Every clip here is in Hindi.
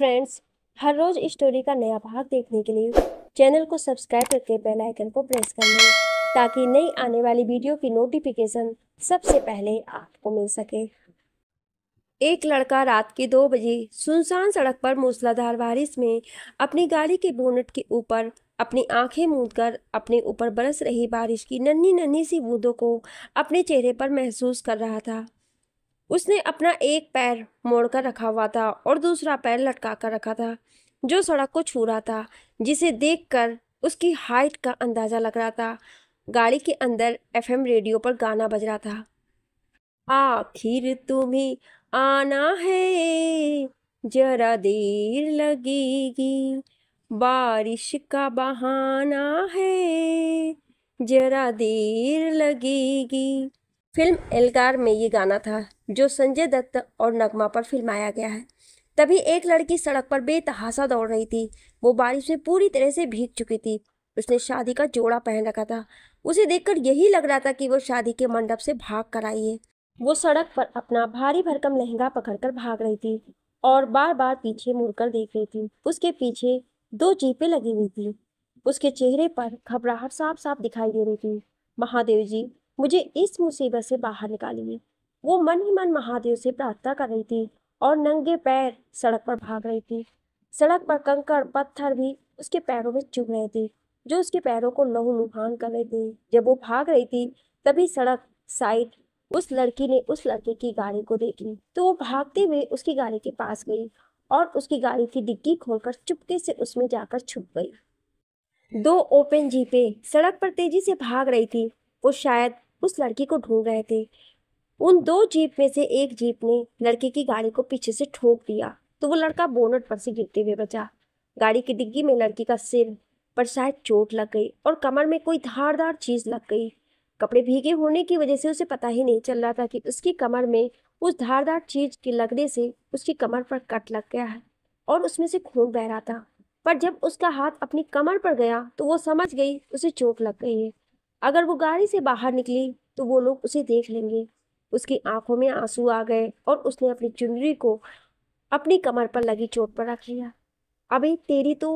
फ्रेंड्स हर रोज स्टोरी का नया भाग देखने के लिए चैनल को सब्सक्राइब करके बेल आइकन को प्रेस कर लें ताकि नई आने वाली वीडियो की नोटिफिकेशन सबसे पहले आपको मिल सके एक लड़का रात के दो बजे सुनसान सड़क पर मूसलाधार बारिश में अपनी गाड़ी के बोनट के ऊपर अपनी आंखें मूंद कर अपने ऊपर बरस रही बारिश की नन्ही नन्ही सी बूंदों को अपने चेहरे पर महसूस कर रहा था उसने अपना एक पैर मोड़कर रखा हुआ था और दूसरा पैर लटका कर रखा था जो सड़क को छू रहा था जिसे देखकर उसकी हाइट का अंदाज़ा लग रहा था गाड़ी के अंदर एफएम रेडियो पर गाना बज रहा था आखिर तुम्हें आना है जरा देर लगेगी बारिश का बहाना है जरा देर लगेगी फिल्म एलगार में ये गाना था जो संजय दत्त और नगमा पर फिल्माया गया है तभी एक लड़की सड़क पर बेतहासा दौड़ रही थी वो बारिश में पूरी तरह से भीग चुकी थी उसने शादी का जोड़ा पहन रखा था उसे देखकर यही लग रहा था कि वो शादी के मंडप से भाग कर आई है वो सड़क पर अपना भारी भरकम लहंगा पकड़कर भाग रही थी और बार बार पीछे मुड़कर देख रही थी उसके पीछे दो जीपें लगी हुई थी उसके चेहरे पर घबराहट साफ साफ दिखाई दे रही थी महादेव जी मुझे इस मुसीबत से बाहर निकालिए वो मन ही मन महादेव से प्रार्थना कर रही थी और नंगे पैर सड़क पर भाग रही थी सड़क पर कंकड़ पत्थर भी उसके पैरों में चुभ रहे थे जो उसके पैरों को लहू लुहान कर रहे थे जब वो भाग रही थी तभी सड़क साइड उस लड़की ने उस लड़के की गाड़ी को देखी तो वो भागते हुए उसकी गाड़ी के पास गई और उसकी गाड़ी की डिग्गी खोलकर चुपके से उसमें जाकर छुप गई दो ओपन जीपें सड़क पर तेजी से भाग रही थी वो शायद उस लड़की को ढूंढ रहे थे उन दो जीप में से एक जीप ने लड़के की गाड़ी को पीछे से ठोक दिया तो वो लड़का बोनट पर से गिरते हुए बचा गाड़ी की डिग्गी में लड़की का सिर पर शायद चोट लग गई और कमर में कोई धारदार चीज लग गई कपड़े भीगे होने की वजह से उसे पता ही नहीं चल रहा था कि उसकी कमर में उस धारदार चीज के लगने से उसकी कमर पर कट लग गया है और उसमें से खून बह रहा था पर जब उसका हाथ अपनी कमर पर गया तो वो समझ गई उसे चोट लग गई है अगर वो गाड़ी से बाहर निकली तो वो लोग उसे देख लेंगे उसकी आंखों में आंसू आ गए और उसने अपनी चुनरी को अपनी कमर पर लगी चोट पर रख लिया अबे तेरी तो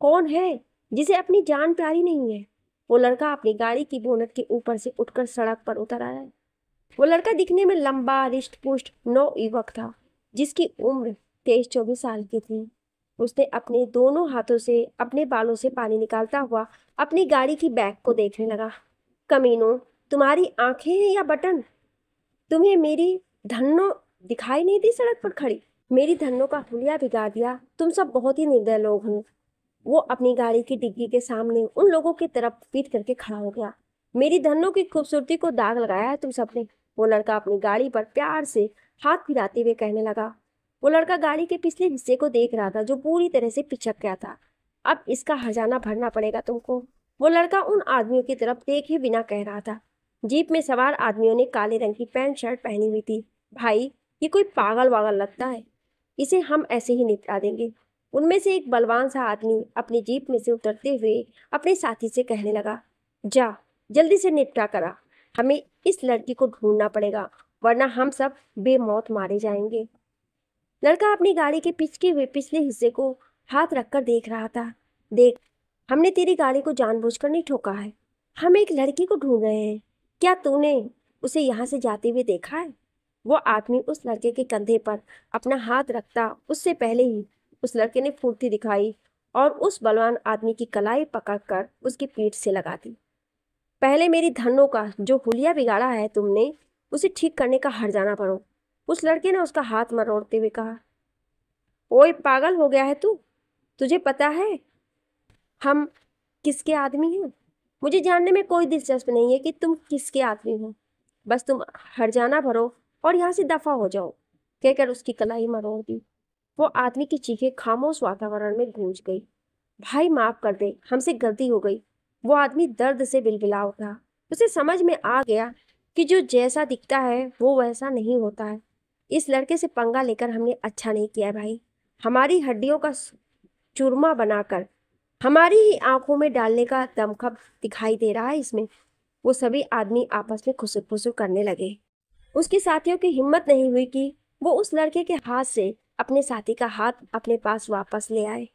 कौन है जिसे अपनी जान प्यारी नहीं है वो लड़का अपनी गाड़ी की बोनट के ऊपर से उठकर सड़क पर उतर आया वो लड़का दिखने में लंबा रिष्ट पुष्ट नौ युवक था जिसकी उम्र तेईस चौबीस साल की थी उसने अपने दोनों हाथों से अपने बालों से पानी निकालता हुआ अपनी गाड़ी की बैग को देखने लगा कमीनो तुम्हारी आंखें हैं या बटन तुम्हें मेरी धन्नो दिखाई नहीं दी सड़क पर खड़ी मेरी धन्नों का हुलिया बिगाड़ दिया तुम सब बहुत ही निर्दय लोग हो वो अपनी गाड़ी की डिग्गी के सामने उन लोगों की तरफ पीट करके खड़ा हो गया मेरी धनों की खूबसूरती को दाग लगाया है तुम सबने वो लड़का अपनी गाड़ी पर प्यार से हाथ फिराते हुए कहने लगा वो लड़का गाड़ी के पिछले हिस्से को देख रहा था जो पूरी तरह से पिछक गया था अब इसका हजाना भरना पड़ेगा तुमको वो लड़का उन आदमियों की तरफ देखे बिना कह रहा था जीप में सवार आदमियों ने काले रंग की पैंट शर्ट पहनी हुई थी भाई ये कोई पागल वागल लगता है इसे हम ऐसे ही निपटा देंगे उनमें से एक बलवान सा आदमी अपनी जीप में से उतरते हुए अपने साथी से कहने लगा जा जल्दी से निपटा करा हमें इस लड़की को ढूंढना पड़ेगा वरना हम सब बेमौत मारे जाएंगे लड़का अपनी गाड़ी के पिछके हुए पिछले हिस्से को हाथ रखकर देख रहा था देख हमने तेरी गाड़ी को जानबूझकर नहीं ठोका है हम एक लड़की को ढूंढ रहे हैं क्या तूने उसे यहाँ से जाते हुए देखा है वो आदमी उस लड़के के कंधे पर अपना हाथ रखता उससे पहले ही उस लड़के ने फूर्ती दिखाई और उस बलवान आदमी की कलाई पकड़कर उसकी पीठ से लगा दी पहले मेरी धनों का जो हुलिया बिगाड़ा है तुमने उसे ठीक करने का हर जाना पड़ो उस लड़के ने उसका हाथ मरोड़ते हुए कहा ओए पागल हो गया है तू तुझे पता है हम किसके आदमी हैं मुझे जानने में कोई दिलचस्प नहीं है कि तुम किसके आदमी हो बस तुम हरजाना भरो और यहाँ से दफा हो जाओ कहकर उसकी कलाई मरोड़ दी वो आदमी की चीखें खामोश वातावरण में गूंज गई भाई माफ कर दे हमसे गलती हो गई वो आदमी दर्द से बिलबिला उठा उसे समझ में आ गया कि जो जैसा दिखता है वो वैसा नहीं होता है इस लड़के से पंगा लेकर हमने अच्छा नहीं किया भाई हमारी हड्डियों का चूरमा बनाकर हमारी ही आंखों में डालने का दमखब दिखाई दे रहा है इसमें वो सभी आदमी आपस में खुसुर खुसुर करने लगे उसके साथियों की हिम्मत नहीं हुई कि वो उस लड़के के हाथ से अपने साथी का हाथ अपने पास वापस ले आए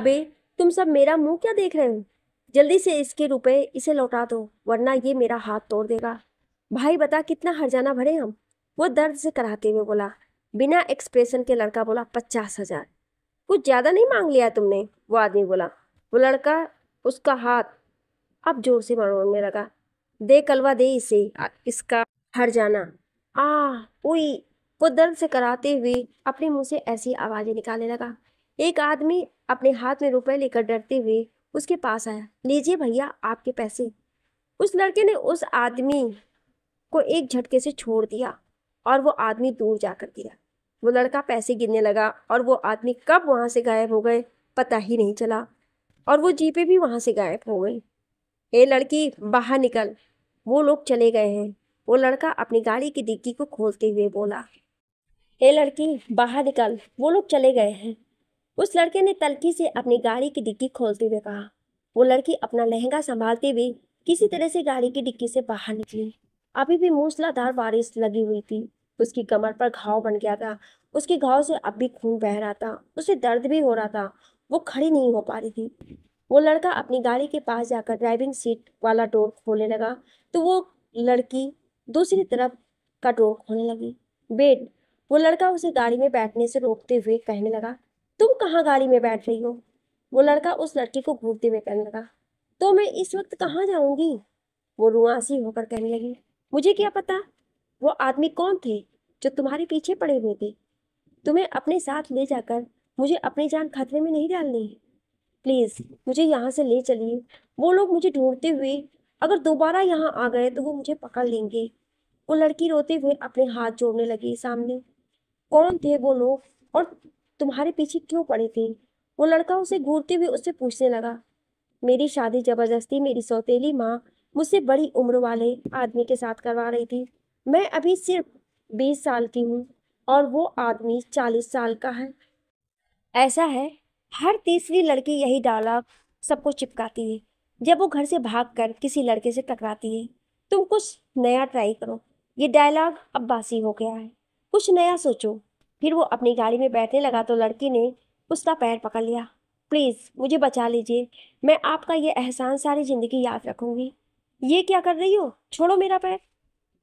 अबे तुम सब मेरा मुंह क्या देख रहे हो जल्दी से इसके रुपए इसे लौटा दो वरना ये मेरा हाथ तोड़ देगा भाई बता कितना हर जाना भरे हम वो दर्द से कराहते हुए बोला बिना एक्सप्रेशन के लड़का बोला पचास हजार कुछ ज़्यादा नहीं मांग लिया तुमने वो आदमी बोला वो लड़का उसका हाथ अब जोर से मरोड़ने लगा दे कलवा दे इसे इसका हर जाना आ उई वो दर्द से कराते हुए अपने मुंह से ऐसी आवाज़ें निकालने लगा एक आदमी अपने हाथ में रुपए लेकर डरते हुए उसके पास आया लीजिए भैया आपके पैसे उस लड़के ने उस आदमी को एक झटके से छोड़ दिया और वो आदमी दूर जाकर गिरा वो लड़का पैसे गिरने लगा और वो आदमी कब वहाँ से गायब हो गए पता ही नहीं चला और वो जीपे भी वहाँ से गायब हो गई ये लड़की बाहर निकल वो लोग चले गए हैं वो लड़का अपनी गाड़ी की डिग्गी को खोलते हुए बोला ये लड़की बाहर निकल वो लोग चले गए हैं उस लड़के ने तलकी से अपनी गाड़ी की डिग्गी खोलते हुए कहा वो लड़की अपना लहंगा संभालते हुए किसी तरह से गाड़ी की डिग्गी से बाहर निकली अभी भी मूसलाधार बारिश लगी हुई थी उसकी कमर पर घाव बन गया था उसके घाव से अब भी खून बह रहा था उसे दर्द भी हो रहा था वो खड़ी नहीं हो पा रही थी वो लड़का अपनी गाड़ी के पास जाकर ड्राइविंग सीट वाला डोर खोलने लगा तो वो लड़की दूसरी तरफ का डोर खोलने लगी बेट वो लड़का उसे गाड़ी में बैठने से रोकते हुए कहने लगा तुम कहाँ गाड़ी में बैठ रही हो वो लड़का उस लड़की को घूरते हुए कहने लगा तो मैं इस वक्त कहाँ जाऊंगी वो रुआसी होकर कहने लगी मुझे क्या पता वो आदमी कौन थे जो तुम्हारे पीछे पड़े हुए थे तुम्हें अपने साथ ले जाकर मुझे अपनी जान खतरे में नहीं डालनी है प्लीज़ मुझे यहाँ से ले चलिए वो लोग मुझे ढूंढते हुए अगर दोबारा यहाँ आ गए तो वो मुझे पकड़ लेंगे वो लड़की रोते हुए अपने हाथ जोड़ने लगी सामने कौन थे वो लोग और तुम्हारे पीछे क्यों पड़े थे वो लड़का उसे घूरते हुए उससे पूछने लगा मेरी शादी जबरदस्ती मेरी सौतेली माँ मुझसे बड़ी उम्र वाले आदमी के साथ करवा रही थी मैं अभी सिर्फ बीस साल की हूँ और वो आदमी चालीस साल का है ऐसा है हर तीसरी लड़की यही डायलॉग सबको चिपकाती है जब वो घर से भागकर किसी लड़के से टकराती है तुम कुछ नया ट्राई करो ये डायलॉग अब बासी हो गया है कुछ नया सोचो फिर वो अपनी गाड़ी में बैठने लगा तो लड़की ने उसका पैर पकड़ लिया प्लीज़ मुझे बचा लीजिए मैं आपका ये एहसान सारी ज़िंदगी याद रखूँगी ये क्या कर रही हो छोड़ो मेरा पैर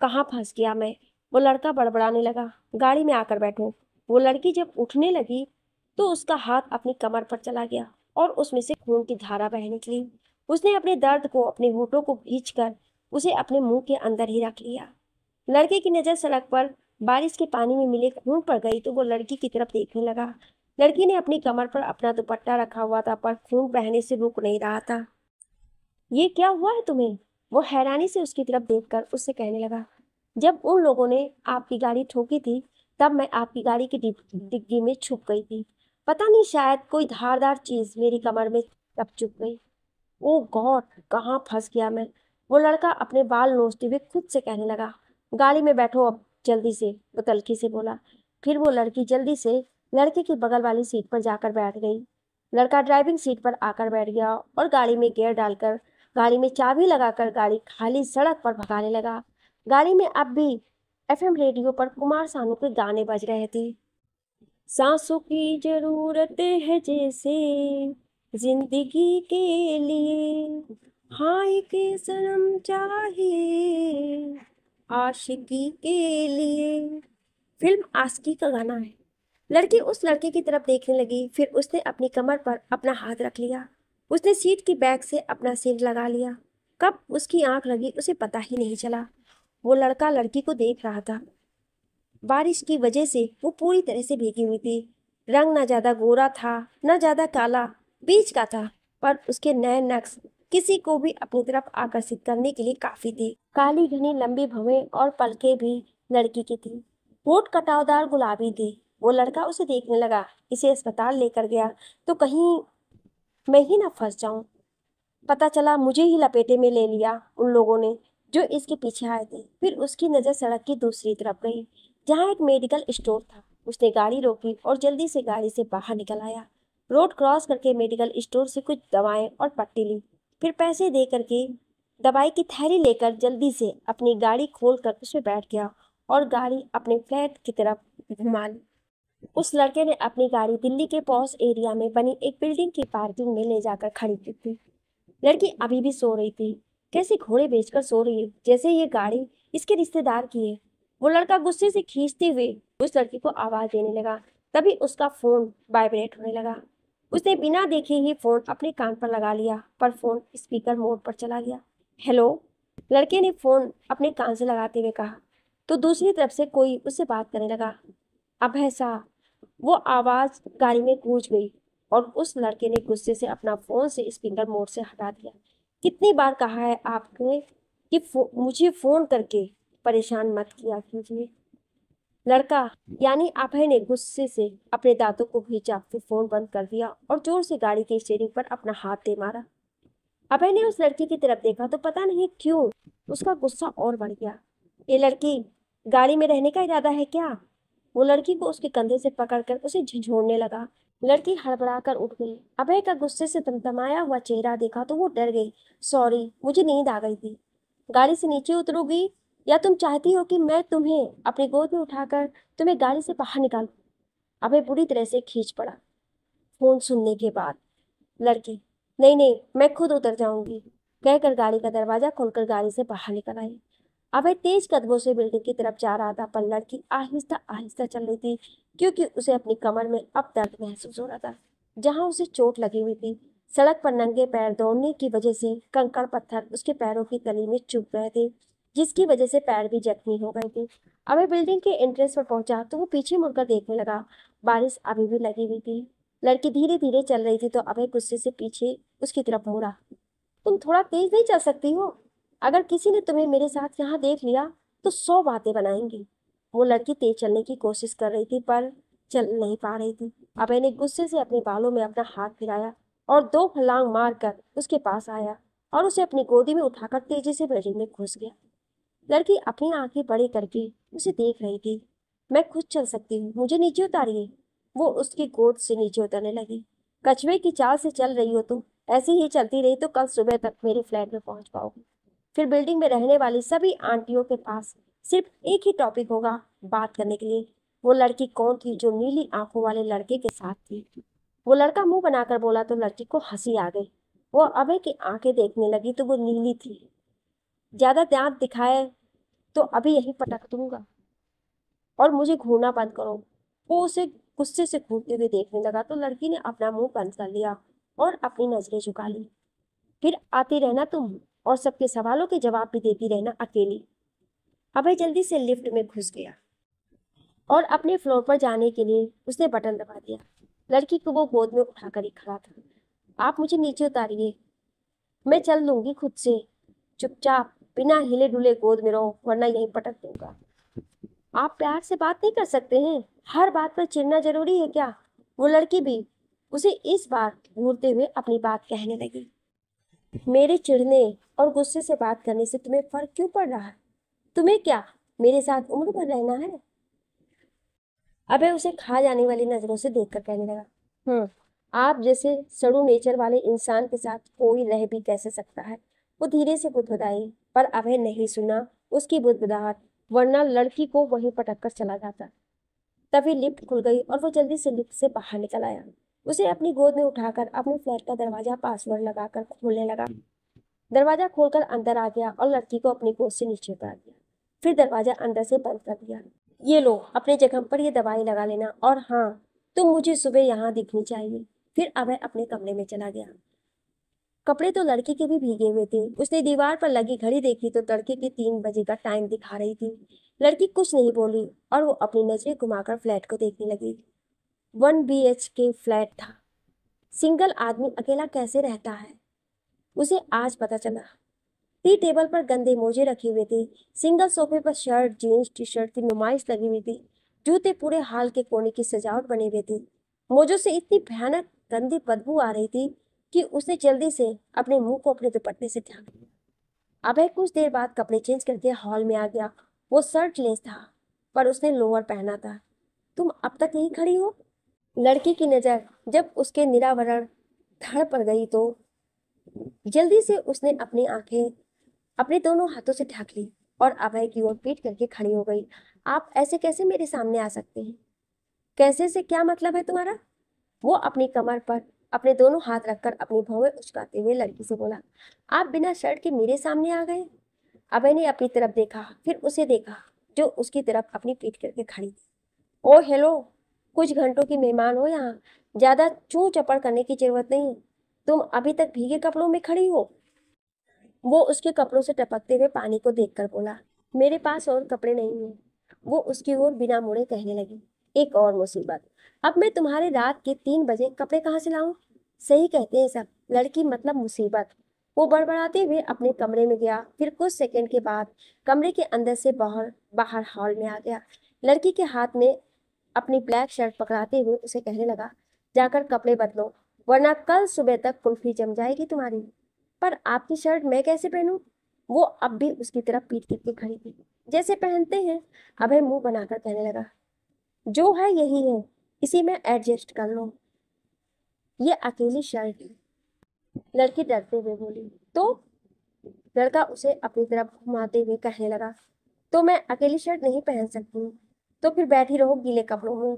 कहाँ फंस गया मैं वो लड़का बड़बड़ाने लगा गाड़ी में आकर बैठो वो लड़की जब उठने लगी तो उसका हाथ अपनी कमर पर चला गया और उसमें से खून की धारा बह निकली उसने अपने दर्द को अपने होठों को कर उसे अपने मुंह के अंदर ही रख लिया लड़के की नज़र सड़क पर बारिश के पानी में मिले खून पर गई तो वो लड़की की तरफ देखने लगा लड़की ने अपनी कमर पर अपना दुपट्टा रखा हुआ था पर खून बहने से रुक नहीं रहा था ये क्या हुआ है तुम्हें वो हैरानी से उसकी तरफ देखकर उससे कहने लगा जब उन लोगों ने आपकी गाड़ी ठोकी थी तब मैं आपकी गाड़ी की डिग्गी में छुप गई थी पता नहीं शायद कोई धारदार चीज़ मेरी कमर में तब चुप गई ओ गॉड कहाँ फंस गया मैं वो लड़का अपने बाल नोचते हुए खुद से कहने लगा गाड़ी में बैठो अब जल्दी से वो तलखी से बोला फिर वो लड़की जल्दी से लड़के की बगल वाली सीट पर जाकर बैठ गई लड़का ड्राइविंग सीट पर आकर बैठ गया और गाड़ी में गेयर डालकर गाड़ी में चाबी लगाकर गाड़ी खाली सड़क पर भगाने लगा गाड़ी में अब भी एफएम रेडियो पर कुमार सानू के गाने बज रहे थे सांसों की जरूरत है जैसे जिंदगी के लिए हाय के शर्म चाहिए आशिकी के लिए फिल्म आशिकी का गाना है लड़की उस लड़के की तरफ देखने लगी फिर उसने अपनी कमर पर अपना हाथ रख लिया उसने सीट की बैग से अपना सिर लगा लिया कब उसकी आंख लगी उसे पता ही नहीं चला वो लड़का लड़की को देख रहा था बारिश की वजह से वो पूरी तरह से भीगी हुई थी रंग ना ज़्यादा गोरा था ना ज़्यादा काला बीच का था पर उसके नए नक्श किसी को भी अपनी तरफ आकर्षित करने के लिए काफ़ी थी काली घनी लंबी भवे और पलके भी लड़की की थी होठ कटावदार गुलाबी थी वो लड़का उसे देखने लगा इसे अस्पताल लेकर गया तो कहीं मैं ही ना फंस जाऊं पता चला मुझे ही लपेटे में ले लिया उन लोगों ने जो इसके पीछे आए थे फिर उसकी नज़र सड़क की दूसरी तरफ गई जहाँ एक मेडिकल स्टोर था उसने गाड़ी रोकी और जल्दी से गाड़ी से बाहर निकल आया रोड क्रॉस करके मेडिकल स्टोर से कुछ दवाएं और पट्टी ली फिर पैसे दे करके दवाई की थैली लेकर जल्दी से अपनी गाड़ी खोल कर उसमें बैठ गया और गाड़ी अपने फ्लैट की तरफ घुमा ली उस लड़के ने अपनी गाड़ी दिल्ली के पॉस एरिया में बनी एक बिल्डिंग की पार्किंग में ले जाकर खड़ी की थी लड़की अभी भी सो रही थी कैसे घोड़े बेचकर सो रही है जैसे ये गाड़ी इसके रिश्तेदार की है वो लड़का गुस्से से खींचते हुए उस लड़की को आवाज देने लगा तभी उसका फोन वाइब्रेट होने लगा उसने बिना देखे ही फोन अपने कान पर लगा लिया पर फोन स्पीकर मोड पर चला गया हेलो लड़के ने फोन अपने कान से लगाते हुए कहा तो दूसरी तरफ से कोई उससे बात करने लगा अब ऐसा वो आवाज़ गाड़ी में गूंज गई और उस लड़के ने गुस्से से अपना फ़ोन से स्पीकर मोड से हटा दिया कितनी बार कहा है आपने कि फो, मुझे फ़ोन करके परेशान मत किया कीजिए लड़का यानी अभय ने गुस्से से अपने दांतों को खींचा फिर फोन बंद कर दिया और जोर से गाड़ी के स्टेयरिंग पर अपना हाथ दे मारा अभय ने उस लड़के की तरफ देखा तो पता नहीं क्यों उसका गुस्सा और बढ़ गया ये लड़की गाड़ी में रहने का इरादा है क्या वो लड़की को उसके कंधे से पकड़कर उसे झिझोड़ने लगा लड़की हड़बड़ाकर उठ गई अभय का गुस्से से तमतमाया हुआ चेहरा देखा तो वो डर गई सॉरी मुझे नींद आ गई थी गाड़ी से नीचे उतरोगी या तुम चाहती हो कि मैं तुम्हें अपनी गोद में उठाकर तुम्हें गाड़ी से बाहर निकालू अभय बुरी तरह से खींच पड़ा फोन सुनने के बाद लड़की नहीं नहीं मैं खुद उतर जाऊंगी कहकर गाड़ी का दरवाज़ा खोलकर गाड़ी से बाहर निकल आई अभय तेज कदमों से बिल्डिंग की तरफ जा रहा था पर लड़की आहिस्ता आहिस्ता चल रही थी क्योंकि उसे अपनी कमर में अब दर्द महसूस हो रहा था जहां उसे चोट लगी हुई थी सड़क पर नंगे पैर दौड़ने की वजह से कंकड़ पत्थर उसके पैरों की तली में चुप गए थे जिसकी वजह से पैर भी जख्मी हो गए थे अभय बिल्डिंग के एंट्रेंस पर पहुंचा तो वो पीछे मुड़कर देखने लगा बारिश अभी भी लगी हुई थी लड़की धीरे धीरे चल रही थी तो अभय गुस्से से पीछे उसकी तरफ मुड़ा तुम थोड़ा तेज नहीं चल सकती हो अगर किसी ने तुम्हें मेरे साथ यहाँ देख लिया तो सौ बातें बनाएंगी वो लड़की तेज चलने की कोशिश कर रही थी पर चल नहीं पा रही थी अभय ने गुस्से से अपने बालों में अपना हाथ फिराया और दो फलांग मार कर उसके पास आया और उसे अपनी गोदी में उठाकर तेजी से बेडरूम में घुस गया लड़की अपनी आंखें बड़ी करके उसे देख रही थी मैं खुद चल सकती हूँ मुझे नीचे उतारिए वो उसकी गोद से नीचे उतरने लगी कछुए की चाल से चल रही हो तुम ऐसे ही चलती रही तो कल सुबह तक मेरे फ्लैट में पहुंच पाओगी फिर बिल्डिंग में रहने वाली सभी आंटियों के पास सिर्फ एक ही टॉपिक होगा बात करने के लिए वो लड़की कौन थी जो नीली आंखों वाले लड़के के साथ थी वो लड़का मुंह बनाकर बोला तो लड़की को हंसी आ गई वो अभय की आंखें देखने लगी तो वो नीली थी ज़्यादा दांत दिखाए तो अभी यही पटक दूंगा और मुझे घूरना बंद करो वो उसे गुस्से से घूरते हुए देखने लगा तो लड़की ने अपना मुंह बंद कर लिया और अपनी नजरें झुका ली फिर आती रहना तुम और सबके सवालों के जवाब भी देती रहना अकेली अभय जल्दी से लिफ्ट में घुस गया और अपने फ्लोर पर जाने के लिए उसने बटन दबा दिया लड़की को वो गोद में उठा कर ही खड़ा था आप मुझे नीचे उतारिए मैं चल लूंगी खुद से चुपचाप बिना हिले डुले गोद में रहो वरना यहीं पटक दूंगा आप प्यार से बात नहीं कर सकते हैं हर बात पर चिड़ना जरूरी है क्या वो लड़की भी उसे इस बार घूरते हुए अपनी बात कहने लगी मेरे चिढ़ने और गुस्से से बात करने से तुम्हें फर्क क्यों पड़ रहा है तुम्हें क्या मेरे साथ उम्र भर रहना है अबे उसे खा जाने वाली नजरों से देखकर कहने लगा हम्म आप जैसे सड़ू नेचर वाले इंसान के साथ कोई रह भी कैसे सकता है वो धीरे से बुदबुदाई पर अभय नहीं सुना उसकी बुदबुदाहट वरना लड़की को वहीं पटक कर चला जाता तभी लिफ्ट खुल गई और वो जल्दी से लिफ्ट से बाहर निकल आया उसे अपनी गोद में उठाकर अपने फ्लैट का दरवाजा पासवर्ड लगाकर खोलने लगा दरवाजा खोलकर अंदर आ गया और लड़की को अपनी गोद से नीचे उतार दिया फिर दरवाजा अंदर से बंद कर दिया ये लो अपने जगह पर यह दवाई लगा लेना और हाँ तुम तो मुझे सुबह यहाँ दिखनी चाहिए फिर अभय अपने कमरे में चला गया कपड़े तो लड़के के भी भीगे हुए थे उसने दीवार पर लगी घड़ी देखी तो लड़के के तीन बजे का टाइम दिखा रही थी लड़की कुछ नहीं बोली और वो अपनी नजरें घुमाकर फ्लैट को देखने लगी one B H K flat था सिंगल आदमी अकेला कैसे रहता है उसे आज पता चला टी टेबल पर गंदे मोजे रखे हुए थे सिंगल सोफे पर शर्ट जीन्स टी शर्ट की नुमाइश लगी हुई थी जूते पूरे हाल के कोने की सजावट बने हुए थे मोजों से इतनी भयानक गंदी बदबू आ रही थी कि उसने जल्दी से अपने मुंह को अपने दुपट्टे से ढांक लिया अभय कुछ देर बाद कपड़े चेंज करके हॉल में आ गया वो शर्ट लेस था पर उसने लोअर पहना था तुम अब तक यहीं खड़ी हो लड़की की नज़र जब उसके निरावरण धड़ पर गई तो जल्दी से उसने अपनी आंखें अपने दोनों हाथों से ढक ली और अभय की ओर पीट करके खड़ी हो गई आप ऐसे कैसे मेरे सामने आ सकते हैं कैसे से क्या मतलब है तुम्हारा वो अपनी कमर पर अपने दोनों हाथ रखकर अपनी भौवें उचकाते हुए लड़की से बोला आप बिना शर्ट के मेरे सामने आ गए अभय ने अपनी तरफ देखा फिर उसे देखा जो उसकी तरफ अपनी पीट करके खड़ी ओ हेलो कुछ घंटों की मेहमान हो यहाँ ज्यादा चू चपड़ करने की जरूरत नहीं तुम अभी तक भीगे कपड़ों में खड़ी हो वो उसके कपड़ों से टपकते हुए पानी को देखकर बोला मेरे पास और कपड़े नहीं है वो उसकी ओर बिना मुड़े कहने लगी एक और मुसीबत अब मैं तुम्हारे रात के तीन बजे कपड़े कहाँ से लाऊं सही कहते हैं सब लड़की मतलब मुसीबत वो बड़बड़ाते हुए अपने कमरे में गया फिर कुछ सेकंड के बाद कमरे के अंदर से बाहर बाहर हॉल में आ गया लड़की के हाथ में अपनी ब्लैक शर्ट पकड़ाते हुए उसे कहने लगा जाकर कपड़े बदलो वरना कल सुबह तक कुल्फी जम जाएगी तुम्हारी पर आपकी शर्ट मैं कैसे पहनूं वो अब भी उसकी तरफ पीट के खड़ी थी जैसे पहनते हैं अभय मुंह बनाकर कहने लगा जो है यही है इसी में एडजस्ट कर लो ये अकेली शर्ट है लड़की डरते हुए बोली तो लड़का उसे अपनी तरफ घुमाते हुए कहने लगा तो मैं अकेली शर्ट नहीं पहन सकती तो फिर बैठी रहो गीले कपड़ों में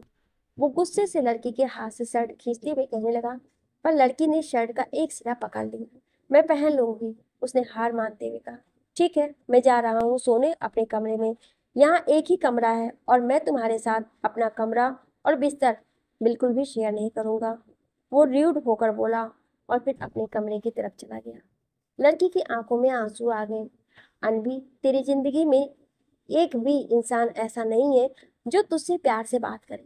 वो गुस्से से लड़की के हाथ से शर्ट खींचते हुए कहने लगा पर लड़की ने शर्ट का एक सिरा पकड़ लिया मैं पहन लूंगी उसने हार मानते हुए कहा ठीक है मैं जा रहा हूँ सोने अपने कमरे में यहाँ एक ही कमरा है और मैं तुम्हारे साथ अपना कमरा और बिस्तर बिल्कुल भी शेयर नहीं करूँगा वो र्यूड होकर बोला और फिर अपने कमरे की तरफ चला गया लड़की की आंखों में आंसू आ गए अनबी तेरी जिंदगी में एक भी इंसान ऐसा नहीं है जो तुझसे प्यार से बात करे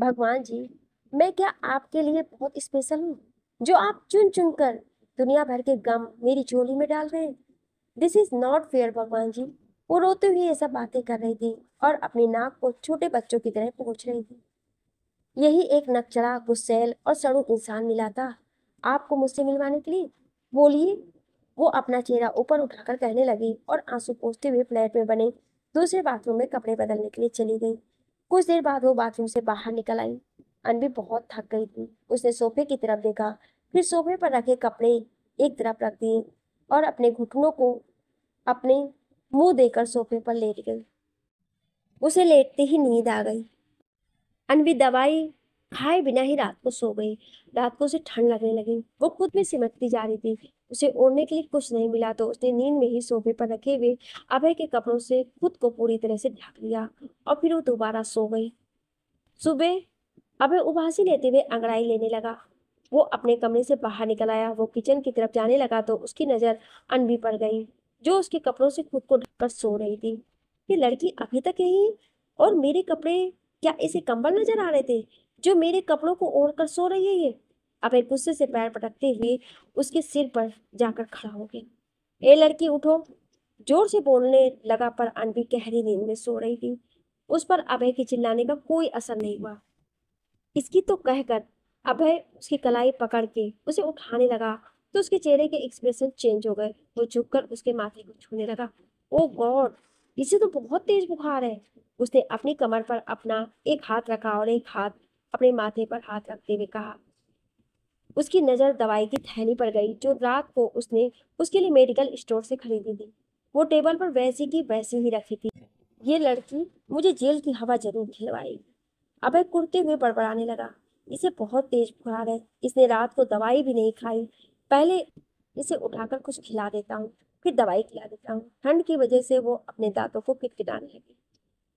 भगवान जी मैं क्या आपके लिए बहुत स्पेशल हूँ जो आप चुन चुन कर दुनिया भर के गम मेरी झोली में डाल रहे हैं दिस इज नॉट फेयर भगवान जी वो रोते हुए ये सब बातें कर रही थी और अपनी नाक को छोटे बच्चों की तरह पूछ रही थी यही एक नक्चरा गुस्सेल और सड़ू इंसान मिला था आपको मुझसे मिलवाने के लिए बोलिए वो अपना चेहरा ऊपर उठाकर कहने लगी और आंसू पोसते हुए फ्लैट में बने दूसरे बाथरूम में कपड़े बदलने के लिए चली गई कुछ देर बाद वो बाथरूम से बाहर निकल आई अनवी बहुत थक गई थी उसने सोफे की तरफ देखा फिर सोफे पर रखे कपड़े एक तरफ रख दिए और अपने घुटनों को अपने मुंह देकर सोफे पर लेट गई उसे लेटते ही नींद आ गई अनवी दवाई खाए बिना ही रात को सो गई रात को उसे ठंड लगने लगी वो खुद में सिमटती जा रही थी उसे ओढ़ने के लिए कुछ नहीं मिला तो उसने नींद में ही सोफे पर रखे हुए अभय के कपड़ों से खुद को पूरी तरह से ढक लिया और फिर वो दोबारा सो गई सुबह अभय उबासी लेते हुए अंगड़ाई लेने लगा वो अपने कमरे से बाहर निकल आया वो किचन की तरफ जाने लगा तो उसकी नज़र अनबी पड़ गई जो उसके कपड़ों से खुद को ढककर सो रही थी ये लड़की अभी तक यही और मेरे कपड़े क्या इसे कंबल नजर आ रहे थे जो मेरे कपड़ों को ओढ़ कर सो रही है ये आप एक से पैर पटकते हुए उसके सिर पर जाकर खड़ा हो गई ए लड़की उठो जोर से बोलने लगा पर अनवी गहरी नींद में सो रही थी उस पर अभय के चिल्लाने का कोई असर नहीं हुआ इसकी तो कहकर अभय उसकी कलाई पकड़ के उसे उठाने लगा तो उसके चेहरे के एक्सप्रेशन चेंज हो गए वो झुककर उसके माथे को छूने लगा ओ गॉड इसे तो बहुत तेज बुखार है उसने अपनी कमर पर अपना एक हाथ रखा और एक हाथ अपने माथे पर हाथ रखते हुए कहा उसकी नज़र दवाई की थैली पर गई जो रात को उसने उसके लिए मेडिकल स्टोर से खरीदी थी वो टेबल पर वैसी की वैसी ही रखी थी ये लड़की मुझे जेल की हवा जरूर खिलवाएगी एक कुर्ते हुए बड़बड़ाने लगा इसे बहुत तेज बुखार है इसने रात को दवाई भी नहीं खाई पहले इसे उठाकर कुछ खिला देता हूँ फिर दवाई खिला देता हूँ ठंड की वजह से वो अपने दांतों को किटकिटाने लगी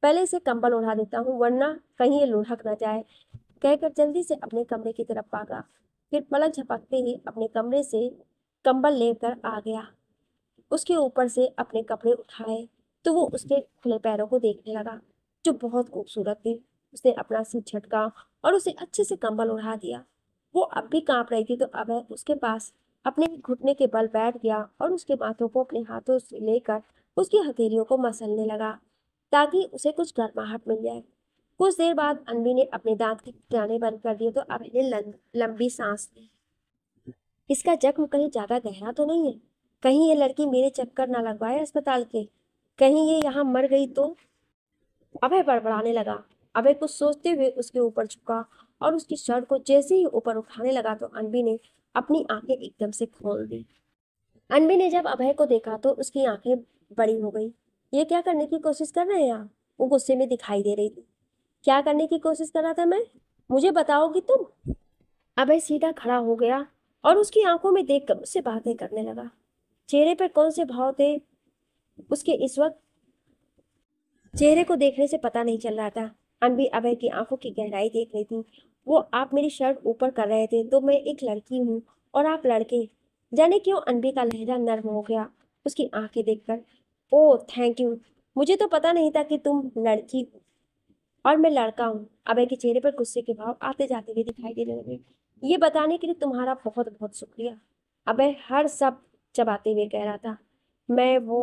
पहले इसे कंबल ओढ़ा देता हूँ वरना कहीं ये लुढ़क ना जाए कहकर जल्दी से अपने कमरे की तरफ भागा फिर पलक झपकते ही अपने कमरे से कंबल लेकर आ गया उसके ऊपर से अपने कपड़े उठाए तो वो उसके खुले पैरों को देखने लगा जो बहुत खूबसूरत थी उसने अपना सिर झटका और उसे अच्छे से कंबल उड़ा दिया वो अब भी कांप रही थी तो अब उसके पास अपने घुटने के बल बैठ गया और उसके माथों को अपने हाथों से लेकर उसकी हथेलियों को मसलने लगा ताकि उसे कुछ गर्माहट मिल जाए कुछ देर बाद अनवी ने अपने दांत खिटखिटाने बंद कर दिए तो अभय ने लंबी सांस ली इसका जख्म कहीं ज्यादा गहरा तो नहीं है कहीं ये लड़की मेरे चक्कर ना लगवाए अस्पताल के कहीं ये यहाँ मर गई तो अभय बड़बड़ाने लगा अभय कुछ सोचते हुए उसके ऊपर झुका और उसकी शर्ट को जैसे ही ऊपर उठाने लगा तो अनवी ने अपनी आंखें एकदम से खोल दी अनवी ने जब अभय को देखा तो उसकी आंखें बड़ी हो गई ये क्या करने की कोशिश कर रहे हैं आप वो गुस्से में दिखाई दे रही थी क्या करने की कोशिश कर रहा था मैं मुझे बताओगी तुम अभय सीधा खड़ा हो गया और उसकी आंखों में देख कर मुझसे बातें करने लगा चेहरे पर कौन से भाव थे उसके इस वक्त चेहरे को देखने से पता नहीं चल रहा था अनबी अभय की आंखों की गहराई देख रही थी वो आप मेरी शर्ट ऊपर कर रहे थे तो मैं एक लड़की हूँ और आप लड़के जाने क्यों अनबी का लहजा नर्म हो गया उसकी आंखें देखकर ओ थैंक यू मुझे तो पता नहीं था कि तुम लड़की हो और मैं लड़का हूँ अभय के चेहरे पर गुस्से के भाव आते जाते हुए दिखाई देने लगे ये बताने के लिए तुम्हारा बहुत बहुत शुक्रिया अभय हर सब चबाते हुए कह रहा था मैं वो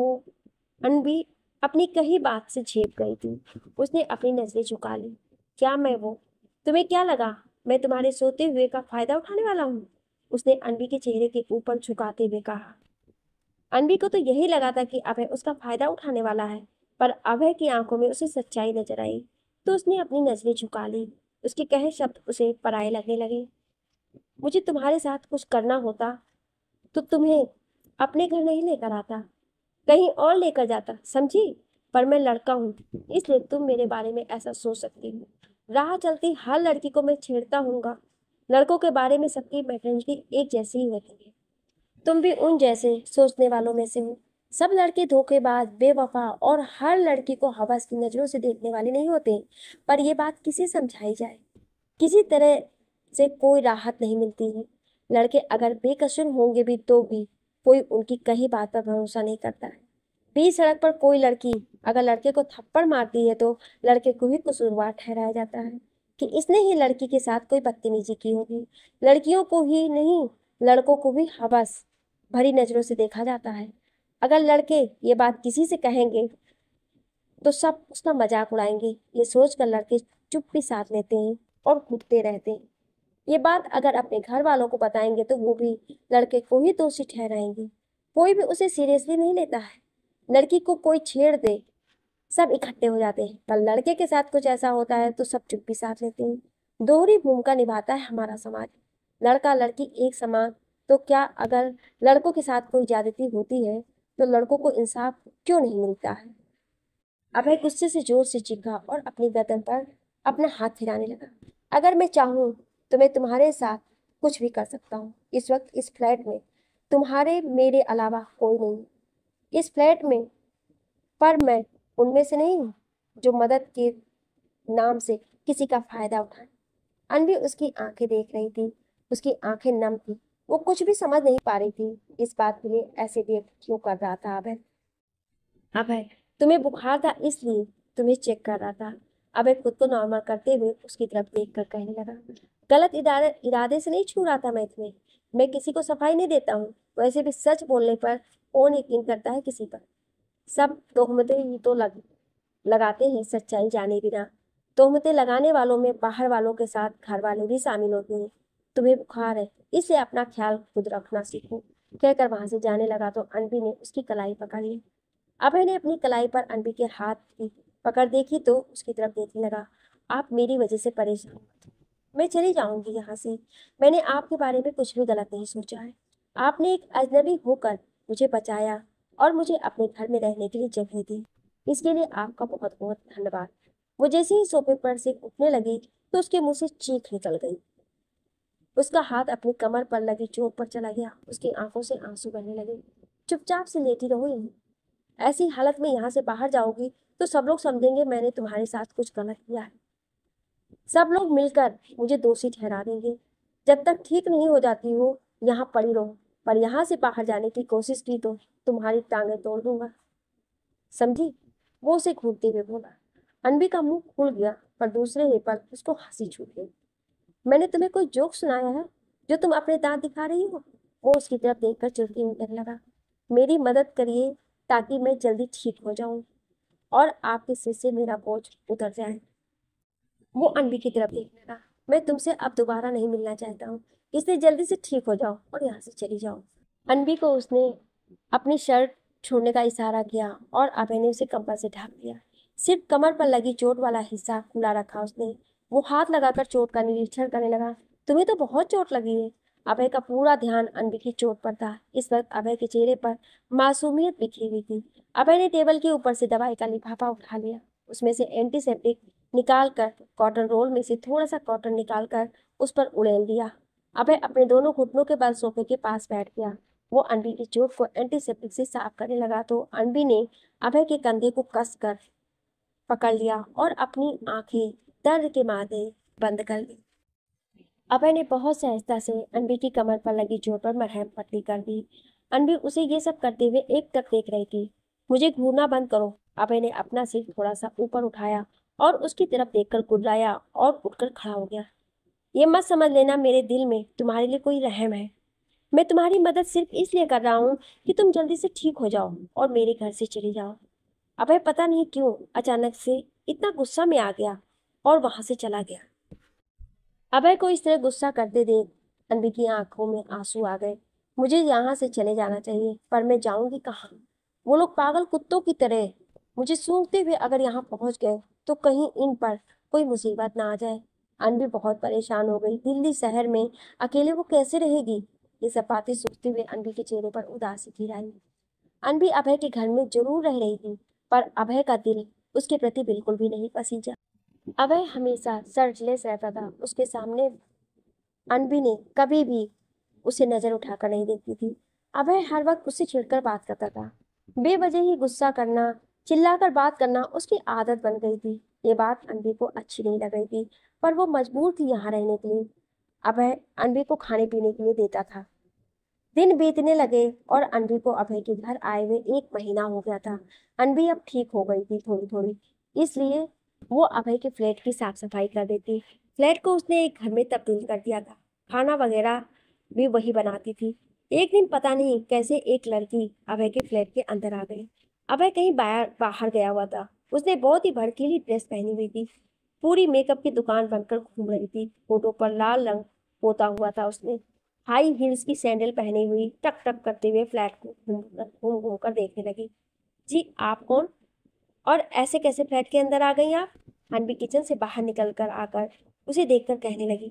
अनबी अपनी कही बात से झेप गई थी उसने अपनी नजरें झुका ली क्या मैं वो तुम्हें क्या लगा मैं तुम्हारे सोते हुए का फायदा उठाने वाला हूँ उसने अनबी के चेहरे के ऊपर झुकाते हुए कहा अनबी को तो यही लगा था कि अभय उसका फायदा उठाने वाला है पर अभय की आंखों में उसे सच्चाई नजर आई तो उसने अपनी नजरें झुका ली उसके कहे शब्द उसे पराए लगने लगे मुझे तुम्हारे साथ कुछ करना होता तो तुम्हें अपने घर नहीं लेकर आता कहीं और लेकर जाता समझी पर मैं लड़का हूँ इसलिए तुम मेरे बारे में ऐसा सोच सकती हो राह चलती हर लड़की को मैं छेड़ता हूँगा लड़कों के बारे में सबकी मेटर्निटी एक जैसी ही होती है तुम भी उन जैसे सोचने वालों में से हो सब लड़के धोखेबाज बेवफा और हर लड़की को हवस की नज़रों से देखने वाले नहीं होते पर यह बात किसे समझाई जाए किसी तरह से कोई राहत नहीं मिलती है लड़के अगर बेकसूर होंगे भी तो भी कोई उनकी कहीं बात पर भरोसा नहीं करता है बीच सड़क पर कोई लड़की अगर लड़के को थप्पड़ मारती है तो लड़के को ही कसूरवार ठहराया जाता है कि इसने ही लड़की के साथ कोई बदतमीजी की होगी लड़कियों को ही नहीं लड़कों को भी हवस भरी नज़रों से देखा जाता है अगर लड़के ये बात किसी से कहेंगे तो सब उसका मजाक उड़ाएंगे ये सोच कर लड़के चुप भी साथ लेते हैं और घुटते रहते हैं ये बात अगर अपने घर वालों को बताएंगे तो वो भी लड़के को ही दोषी ठहराएंगे कोई भी उसे सीरियसली नहीं लेता है लड़की को कोई छेड़ दे सब इकट्ठे हो जाते हैं पर लड़के के साथ कुछ ऐसा होता है तो सब चुप भी साथ लेते हैं दोहरी भूमिका निभाता है हमारा समाज लड़का लड़की एक समान तो क्या अगर लड़कों के साथ कोई ज्यादती होती है तो लड़कों को इंसाफ क्यों नहीं मिलता है अभय गुस्से से जोर से चीखा और अपनी गर्दन पर अपना हाथ हिलाने लगा अगर मैं चाहूँ तो मैं तुम्हारे साथ कुछ भी कर सकता हूँ इस वक्त इस फ्लैट में तुम्हारे मेरे अलावा कोई नहीं इस फ्लैट में पर मैं उनमें से नहीं हूँ जो मदद के नाम से किसी का फायदा उठाए अनवी उसकी आंखें देख रही थी उसकी आंखें नम थी वो कुछ भी समझ नहीं पा रही थी इस बात के लिए ऐसे रिएक्ट क्यों कर रहा था अभय अभय तुम्हें बुखार था इसलिए तुम्हें चेक कर रहा था अभय खुद को नॉर्मल करते हुए उसकी तरफ देख कर कहने लगा गलत इरादे इरादे से नहीं छू रहा था मैं तुम्हें मैं किसी को सफाई नहीं देता हूँ वैसे भी सच बोलने पर कौन यकीन करता है किसी पर सब तोहमतें ही तो लग लगाते हैं सच्चाई जाने बिना तोहमतें लगाने वालों में बाहर वालों के साथ घर वाले भी शामिल होते हैं तुम्हें बुखार है इसलिए अपना ख्याल खुद रखना सीखो कहकर वहां से जाने लगा तो अनबी ने उसकी कलाई पकड़ ली अभय ने अपनी कलाई पर अनबी के हाथ की पकड़ देखी तो उसकी तरफ देखने लगा आप मेरी वजह से परेशान मैं चली जाऊंगी यहाँ से मैंने आपके बारे में कुछ भी गलत नहीं सोचा है आपने एक अजनबी होकर मुझे बचाया और मुझे अपने घर में रहने के लिए जगह दी इसके लिए आपका बहुत बहुत धन्यवाद वो जैसे ही सोफे पर से उठने लगी तो उसके मुंह से चीख निकल गई उसका हाथ अपनी कमर पर लगी चोट पर चला गया उसकी आंखों से आंसू बहने लगे चुपचाप से लेटी रहो ऐसी हालत में यहाँ से बाहर जाओगी तो सब लोग समझेंगे मैंने तुम्हारे साथ कुछ गलत किया है सब लोग मिलकर मुझे दोषी ठहरा देंगे जब तक ठीक नहीं हो जाती हो यहाँ पड़ी रहो पर यहाँ से बाहर जाने की कोशिश की तो तुम्हारी टांगें तोड़ दूंगा समझी वो उसे घूरते हुए बोला अनबी का मुंह खुल गया पर दूसरे ही पर उसको हंसी छूट गई मैंने तुम्हें कोई जोक सुनाया है जो तुम अपने दांत दिखा रही हो वो उसकी तरफ देख कर चुटकी कहने लगा मेरी मदद करिए ताकि मैं जल्दी ठीक हो जाऊं और आपके सिर से मेरा बोझ उतर जाए वो अनबी की तरफ देखने लगा मैं तुमसे अब दोबारा नहीं मिलना चाहता हूँ इसलिए जल्दी से ठीक हो जाओ और यहाँ से चली जाओ अनबी को उसने अपनी शर्ट छोड़ने का इशारा किया और अभय ने उसे कंबल से ढांक दिया सिर्फ कमर पर लगी चोट वाला हिस्सा खुला रखा उसने वो हाथ लगाकर चोट का निरीक्षण करने लगा तुम्हें तो बहुत चोट लगी है अभय का पूरा ध्यान अनबी की चोट पर था इस वक्त अभय के चेहरे पर मासूमियत बिखरी हुई थी अभय ने टेबल के ऊपर से दवाई का लिफाफा उठा लिया उसमें से एंटीसेप्टिक निकाल कर कॉटन रोल में से थोड़ा सा कॉटन निकाल कर उस पर उड़ेल दिया अभय अपने दोनों घुटनों के बल सोफे के पास बैठ गया वो अनबी की चोट को एंटीसेप्टिक से साफ करने लगा तो अनबी ने अभय के कंधे को कस कर पकड़ लिया और अपनी आंखें दर्द के मारे बंद कर ली अभय ने बहुत सहजता से अनवी की कमर पर लगी चोट पर मरहम पट्टी कर दी अनबी उसे ये सब करते हुए एक तक देख रही थी मुझे घूरना बंद करो अभय ने अपना सिर थोड़ा सा ऊपर उठाया और उसकी तरफ देखकर गुर्राया और उठकर खड़ा हो गया ये मत समझ लेना मेरे दिल में तुम्हारे लिए कोई रहम है मैं तुम्हारी मदद सिर्फ इसलिए कर रहा हूँ कि तुम जल्दी से ठीक हो जाओ और मेरे घर से चले जाओ अभय पता नहीं क्यों अचानक से इतना गुस्सा में आ गया और वहां से चला गया अभय को इस तरह गुस्सा करते देख अनबी की आंखों में आंसू आ गए मुझे यहाँ से चले जाना चाहिए पर मैं जाऊंगी कहाँ वो लोग पागल कुत्तों की तरह मुझे सूंघते हुए अगर यहाँ पहुंच गए तो कहीं इन पर कोई मुसीबत ना आ जाए अनबी बहुत परेशान हो गई दिल्ली शहर में अकेले वो कैसे रहेगी ये सब बातें सोचते हुए अनबी के चेहरे पर उदासी घिर आई अनबी अभय के घर में जरूर रह रही थी पर अभय का दिल उसके प्रति बिल्कुल भी नहीं पसीजा अवय हमेशा शर्टलेस रहता था उसके सामने अनबिनी कभी भी उसे नजर उठाकर नहीं देखती थी अभय हर वक्त उससे छिड़कर बात करता था बेवजह ही गुस्सा करना चिल्लाकर बात करना उसकी आदत बन गई थी ये बात अनबी को अच्छी नहीं लग रही थी पर वो मजबूर थी यहाँ रहने के लिए अभय अनबी को खाने पीने के लिए देता था दिन बीतने लगे और अनबी को अभय के घर आए हुए एक महीना हो गया था अनबी अब ठीक हो गई थी थोड़ी थोड़ी इसलिए वो अभय के फ्लैट की साफ सफाई कर देती फ्लैट को उसने एक घर में तब्दील कर दिया था खाना वगैरह भी वही बनाती थी एक दिन पता नहीं कैसे एक लड़की अभय के फ्लैट के अंदर आ गई अभय कहीं बाहर बाहर गया हुआ था उसने बहुत ही भड़कीली ड्रेस पहनी हुई थी पूरी मेकअप की दुकान बनकर घूम रही थी फोटो पर लाल रंग पोता हुआ था उसने हाई हील्स की सैंडल पहनी हुई टक टक करते हुए फ्लैट को घूम घूम कर देखने लगी जी आप कौन और ऐसे कैसे फ्लैट के अंदर आ गई आप अनबी किचन से बाहर निकल कर आकर उसे देख कर कहने लगी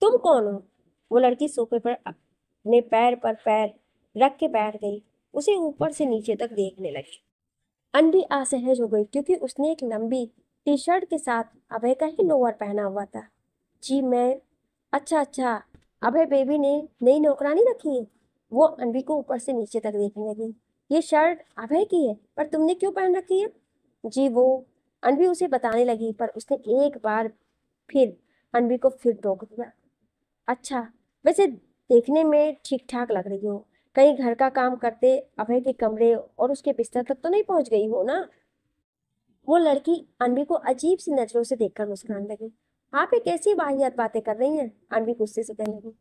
तुम कौन हो वो लड़की सोफे पर अपने पैर पर पैर रख के बैठ गई उसे ऊपर से नीचे तक देखने लगी अनवी असहज हो गई क्योंकि उसने एक लंबी टी शर्ट के साथ अभय का ही लोअर पहना हुआ था जी मैं अच्छा अच्छा अभय बेबी ने नई नौकरानी रखी है वो अनवी को ऊपर से नीचे तक देखने लगी ये शर्ट अभय की है पर तुमने क्यों पहन रखी है जी वो अनवी उसे बताने लगी पर उसने एक बार फिर अनवी को फिर टोक दिया अच्छा वैसे देखने में ठीक ठाक लग रही हो कहीं घर का काम करते अभय के कमरे और उसके बिस्तर तक तो नहीं पहुंच गई हो ना वो लड़की अनवी को अजीब सी नजरों से देखकर मुस्कुराने लगी आप एक ऐसी वाहियात बातें कर रही हैं अनवी गुस्से से कहने लगी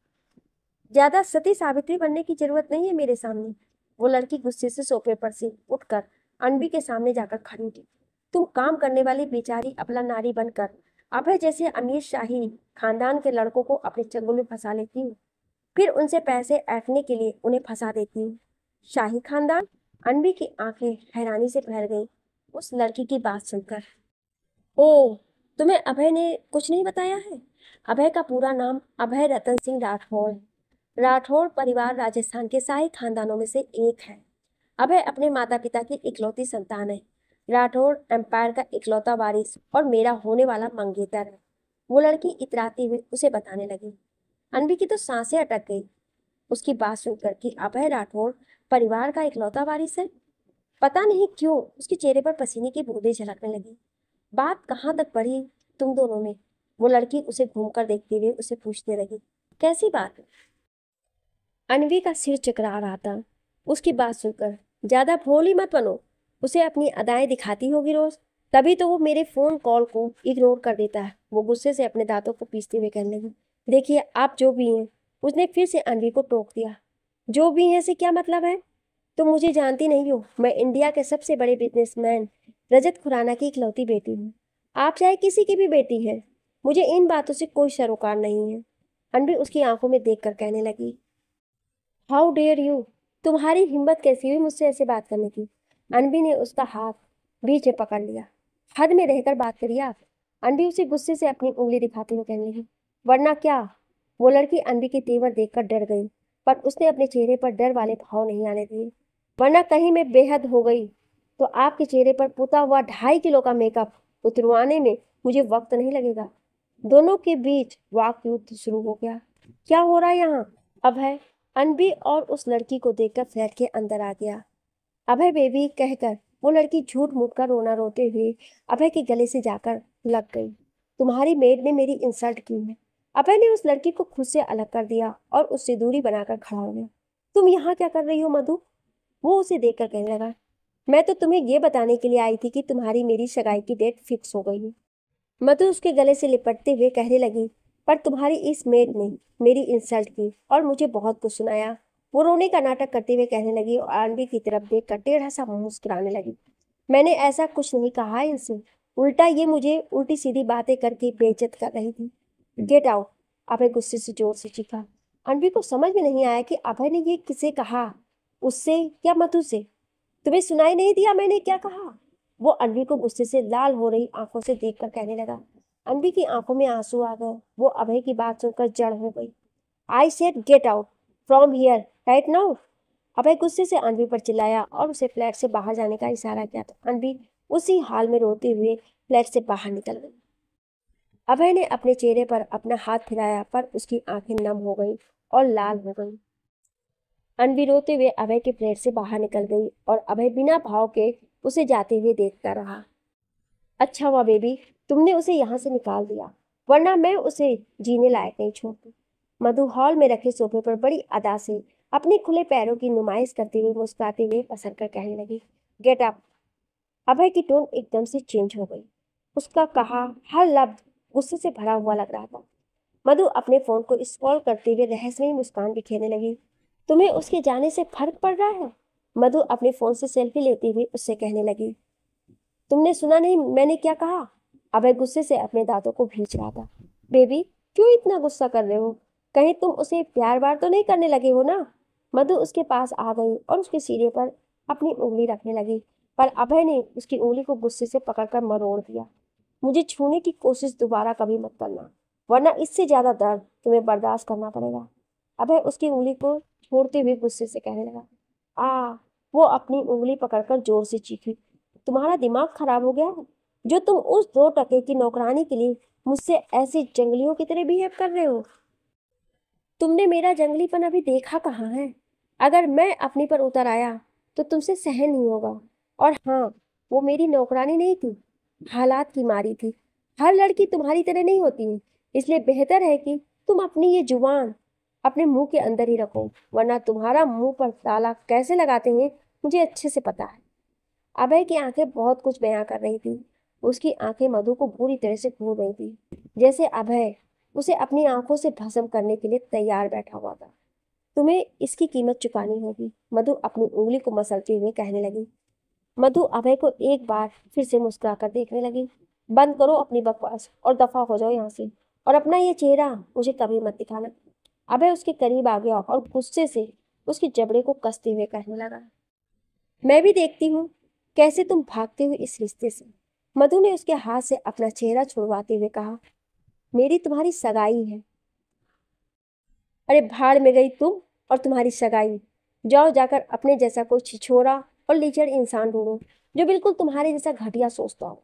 ज्यादा सती सावित्री बनने की जरूरत नहीं है मेरे सामने वो लड़की गुस्से से सोफे पर से उठकर अनबी के सामने जाकर खड़ी थी तुम काम करने वाली बेचारी अपना नारी बनकर अभय जैसे अमीर शाही खानदान के लड़कों को अपने चंगुल में फंसा लेती हूँ फिर उनसे पैसे ऐठने के लिए उन्हें फंसा देती हूँ शाही खानदान अनबी की आंखें हैरानी से भर गई उस लड़की की बात सुनकर ओ तुम्हें अभय ने कुछ नहीं बताया है अभय का पूरा नाम अभय रतन सिंह राठौड़ राठौर परिवार राजस्थान के शाही खानदानों में से एक है अभय अपने माता पिता की इकलौती संतान है राठौड़ एम्पायर का इकलौता वारिस और मेरा होने वाला मंगेतर है वो लड़की इतराती हुई उसे बताने लगी अनवी की तो सांसें अटक गई उसकी बात सुनकर कि अभय राठौड़ परिवार का इकलौता वारिस है पता नहीं क्यों उसके चेहरे पर पसीने की बूंदें झलकने लगी बात कहाँ तक पढ़ी तुम दोनों में वो लड़की उसे घूमकर देखते हुए उसे पूछने लगी कैसी बात अनवी का सिर चकरा रहा था उसकी बात सुनकर ज़्यादा भोली मत बनो उसे अपनी अदाएँ दिखाती होगी रोज़ तभी तो वो मेरे फ़ोन कॉल को इग्नोर कर देता है वो गुस्से से अपने दांतों को पीसते हुए कहने लगी देखिए आप जो भी हैं उसने फिर से अनवी को टोक दिया जो भी हैं से क्या मतलब है तुम तो मुझे जानती नहीं हो मैं इंडिया के सबसे बड़े बिजनेसमैन रजत खुराना की इकलौती बेटी हूँ आप चाहे किसी की भी बेटी हैं मुझे इन बातों से कोई सरोकार नहीं है अनवी उसकी आंखों में देख कर कहने लगी हाउ डेयर यू तुम्हारी हिम्मत कैसी हुई मुझसे ऐसे बात करने की अनबी ने उसका हाथ बीच में पकड़ लिया हद में रहकर बात करिए आप अनबी उसे गुस्से से अपनी उंगली दिखाती हुई कहने लगी वरना क्या वो लड़की अनबी के तेवर देखकर डर गई पर उसने अपने चेहरे पर डर वाले भाव नहीं आने दिए वरना कहीं मैं बेहद हो गई तो आपके चेहरे पर पुता हुआ ढाई किलो का मेकअप उतरवाने में मुझे वक्त नहीं लगेगा दोनों के बीच वाक युद्ध शुरू हो गया क्या हो रहा है यहाँ अब है अनबी और उस लड़की को देखकर फ्लैट के अंदर आ गया अभय बेबी कहकर वो लड़की झूठ मूठ कर रोना रोते हुए अभय के गले से जाकर लग गई तुम्हारी मेड ने मेरी इंसल्ट की है अभय ने उस लड़की को खुद से अलग कर दिया और उससे दूरी बनाकर खड़ा हो गया तुम यहाँ क्या कर रही हो मधु वो उसे देख कर कहने लगा मैं तो तुम्हें यह बताने के लिए आई थी कि तुम्हारी मेरी सगाई की डेट फिक्स हो गई है मधु उसके गले से लिपटते हुए कहने लगी पर तुम्हारी इस मेड ने मेरी इंसल्ट की और मुझे बहुत कुछ सुनाया वो रोने का नाटक करते हुए कहने लगी और आनवी की तरफ देख कर टेढ़ा सा मुस्कुराने लगी मैंने ऐसा कुछ नहीं कहा इनसे उल्टा ये मुझे उल्टी सीधी बातें करके बेइज्जत कर रही थी गेट आउट अभय गुस्से से जोर से चीखा अनवी को समझ में नहीं आया कि अभय ने ये किसे कहा उससे या मधु से तुम्हें सुनाई नहीं दिया मैंने क्या कहा वो अनवी को गुस्से से लाल हो रही आंखों से देखकर कहने लगा अनवी की आंखों में आंसू आ गए वो अभय की बात सुनकर जड़ हो गई I said get out from here right now Abhay गुस्से से अनवी पर चिल्लाया और उसे फ्लैट से बाहर जाने का इशारा किया था तो अनवी उसी हाल में रोते हुए फ्लैट से बाहर निकल गई अभय ने अपने चेहरे पर अपना हाथ फिराया पर उसकी आंखें नम हो गई और लाल हो गई अनवी रोते हुए अभय के फ्लैट से बाहर निकल गई और अभय बिना भाव के उसे जाते हुए देखता रहा अच्छा हुआ बेबी तुमने उसे यहाँ से निकाल दिया वरना मैं उसे जीने लायक नहीं छोड़ती मधु हॉल में रखे सोफे पर बड़ी अदा से अपने खुले पैरों की नुमाइश करते हुए मुस्कुराते हुए पसर कर कहने लगी गेट अप अभय की टोन एकदम से चेंज हो गई उसका कहा हर लफ्ज गुस्से से भरा हुआ लग रहा था मधु अपने फोन को स्क्रॉल करते हुए रहस्यमय मुस्कान बिखेरने लगी तुम्हें उसके जाने से फर्क पड़ रहा है मधु अपने फोन से सेल्फी लेते हुए उससे कहने लगी तुमने सुना नहीं मैंने क्या कहा अभय गुस्से से अपने दांतों को भींच रहा था बेबी क्यों इतना गुस्सा कर रहे हो कहीं तुम उसे प्यार बार तो नहीं करने लगे हो ना मधु उसके पास आ गई और उसके सीने पर अपनी उंगली रखने लगी पर अभय ने उसकी उंगली को गुस्से से पकड़कर मरोड़ दिया मुझे छूने की कोशिश दोबारा कभी मत करना वरना इससे ज़्यादा दर्द तुम्हें बर्दाश्त करना पड़ेगा अभय उसकी उंगली को छोड़ते हुए गुस्से से कहने लगा आ वो अपनी उंगली पकड़कर जोर से चीखी तुम्हारा दिमाग खराब हो गया है जो तुम उस दो टके की नौकरानी के लिए मुझसे ऐसी जंगलियों की तरह बिहेव कर रहे हो तुमने मेरा जंगलीपन अभी देखा कहाँ है अगर मैं अपनी पर उतर आया तो तुमसे सहन नहीं होगा और हाँ वो मेरी नौकरानी नहीं थी हालात की मारी थी हर लड़की तुम्हारी तरह नहीं होती इसलिए बेहतर है कि तुम अपनी ये जुबान अपने मुंह के अंदर ही रखो वरना तुम्हारा मुंह पर ताला कैसे लगाते हैं मुझे अच्छे से पता है अभय की आंखें बहुत कुछ बयां कर रही थी उसकी आंखें मधु को बुरी तरह से घूर रही थी जैसे अभय उसे अपनी आंखों से भस्म करने के लिए तैयार बैठा हुआ था तुम्हें इसकी कीमत चुकानी होगी मधु अपनी उंगली को मसलते हुए कहने लगी मधु अभय को एक बार फिर से मुस्कुरा कर देखने लगी बंद करो अपनी बकवास और दफा हो जाओ यहाँ से और अपना ये चेहरा मुझे कभी मत दिखाना अभय उसके करीब आ गया और गुस्से से उसके जबड़े को कसते हुए कहने लगा मैं भी देखती हूँ कैसे तुम भागते हुए इस रिश्ते से मधु ने उसके हाथ से अपना चेहरा छुड़वाते हुए कहा मेरी तुम्हारी सगाई है अरे भाड़ में गई तुम और तुम्हारी सगाई जाओ जाकर अपने जैसा कोई छिछोरा और लीचड़ इंसान ढूंढो जो बिल्कुल तुम्हारे जैसा घटिया सोचता हो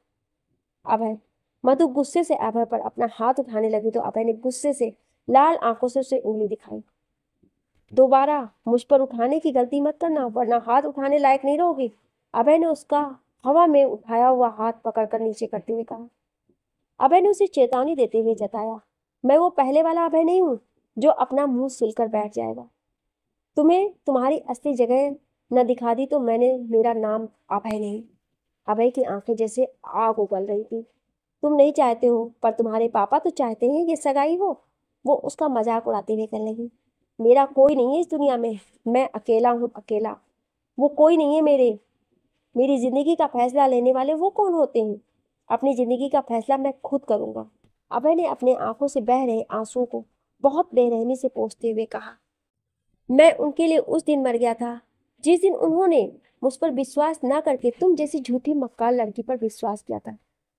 अभय मधु गुस्से से अभय पर अपना हाथ उठाने लगी तो अभय ने गुस्से से लाल आंखों से उसे उंगली दिखाई दोबारा मुझ पर उठाने की गलती मत करना वरना हाथ उठाने लायक नहीं रहोगी अभय ने उसका हवा में उठाया हुआ हाथ पकड़कर नीचे करते हुए कहा अभय ने उसे चेतावनी देते हुए जताया मैं वो पहले वाला अभय नहीं हूँ जो अपना मुंह सुलकर बैठ जाएगा तुम्हें तुम्हारी असली जगह न दिखा दी तो मैंने मेरा नाम अभय नहीं अभय की आंखें जैसे आग उगल रही थी तुम नहीं चाहते हो पर तुम्हारे पापा तो चाहते हैं ये सगाई हो वो उसका मजाक उड़ाते हुए कहने लगी मेरा कोई नहीं है इस दुनिया में मैं अकेला हूँ अकेला वो कोई नहीं है मेरे मेरी ज़िंदगी का फैसला लेने वाले वो कौन होते हैं अपनी ज़िंदगी का फैसला मैं खुद करूँगा अभय ने अपने आंखों से बह रहे आंसुओं को बहुत बेरहमी से पोसते हुए कहा मैं उनके लिए उस दिन मर गया था जिस दिन उन्होंने मुझ पर विश्वास ना करके तुम जैसी झूठी मक्का लड़की पर विश्वास किया था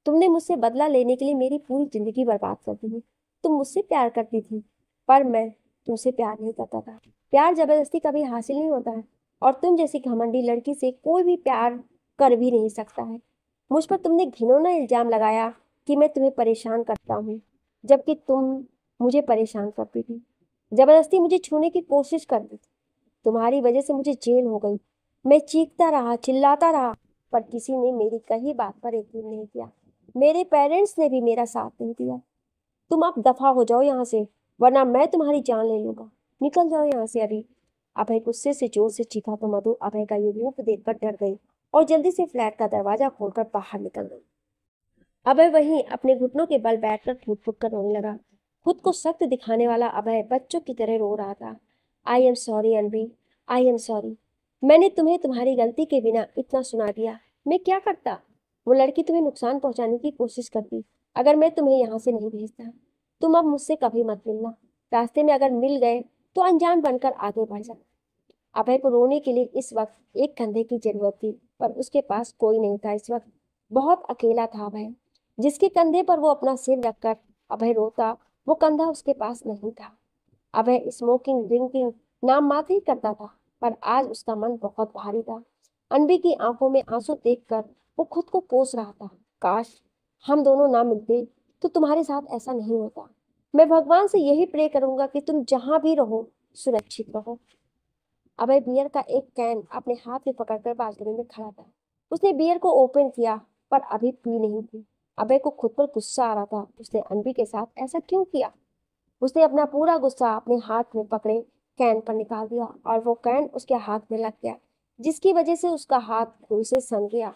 तुमने मुझसे बदला लेने के लिए मेरी पूरी ज़िंदगी बर्बाद कर दी तुम मुझसे प्यार करती थी पर मैं तुमसे प्यार नहीं करता था प्यार ज़बरदस्ती कभी हासिल नहीं होता है और तुम जैसी घमंडी लड़की से कोई भी प्यार कर भी नहीं सकता है मुझ पर तुमने घिनौना इल्ज़ाम लगाया कि मैं तुम्हें परेशान करता हूँ जबकि तुम मुझे परेशान करती थी ज़बरदस्ती मुझे छूने की कोशिश करती थी तुम्हारी वजह से मुझे जेल हो गई मैं चीखता रहा चिल्लाता रहा पर किसी ने मेरी कही बात पर यकीन नहीं किया मेरे पेरेंट्स ने भी मेरा साथ नहीं दिया तुम आप दफा हो जाओ यहाँ से वरना मैं तुम्हारी जान ले लूँगा निकल जाओ यहाँ से अभी अभय गुस्से से जोर से चीखा तो मधु अभय का ये रूप देखकर डर गई और जल्दी से फ्लैट का दरवाजा खोलकर बाहर निकल गई अभय वहीं अपने घुटनों के बल बैठकर फूट फूट कर रोने लगा खुद को सख्त दिखाने वाला अभय बच्चों की तरह रो रहा था I am sorry Anvi I am sorry मैंने तुम्हें तुम्हारी गलती के बिना इतना सुना दिया मैं क्या करता वो लड़की तुम्हें नुकसान पहुंचाने की कोशिश करती अगर मैं तुम्हें यहाँ से नहीं भेजता तुम अब मुझसे कभी मत मिलना रास्ते में अगर मिल गए तो अनजान बनकर आगे बढ़ जाता अभय को रोने के लिए इस वक्त एक कंधे की जरूरत थी पर उसके पास कोई नहीं था इस वक्त बहुत अकेला था अभय जिसके कंधे पर वो अपना सिर रखकर अभय रोता वो कंधा उसके पास नहीं था अभय स्मोकिंग ड्रिंकिंग नाम मात्र ही करता था पर आज उसका मन बहुत भारी था अनबी की आंखों में आंसू देखकर वो खुद को कोस रहा था काश हम दोनों ना मिलते तो तुम्हारे साथ ऐसा नहीं होता मैं भगवान से यही प्रे करूंगा कि तुम जहाँ भी रहो सुरक्षित रहो अभय बियर का एक कैन अपने हाथ में पकड़कर बालकनी में खड़ा था उसने बियर को ओपन किया पर अभी पी नहीं थी अभय को खुद पर गुस्सा आ रहा था उसने अनबी के साथ ऐसा क्यों किया उसने अपना पूरा गुस्सा अपने हाथ में पकड़े कैन पर निकाल दिया और वो कैन उसके हाथ में लग गया जिसकी वजह से उसका हाथ खून से सन गया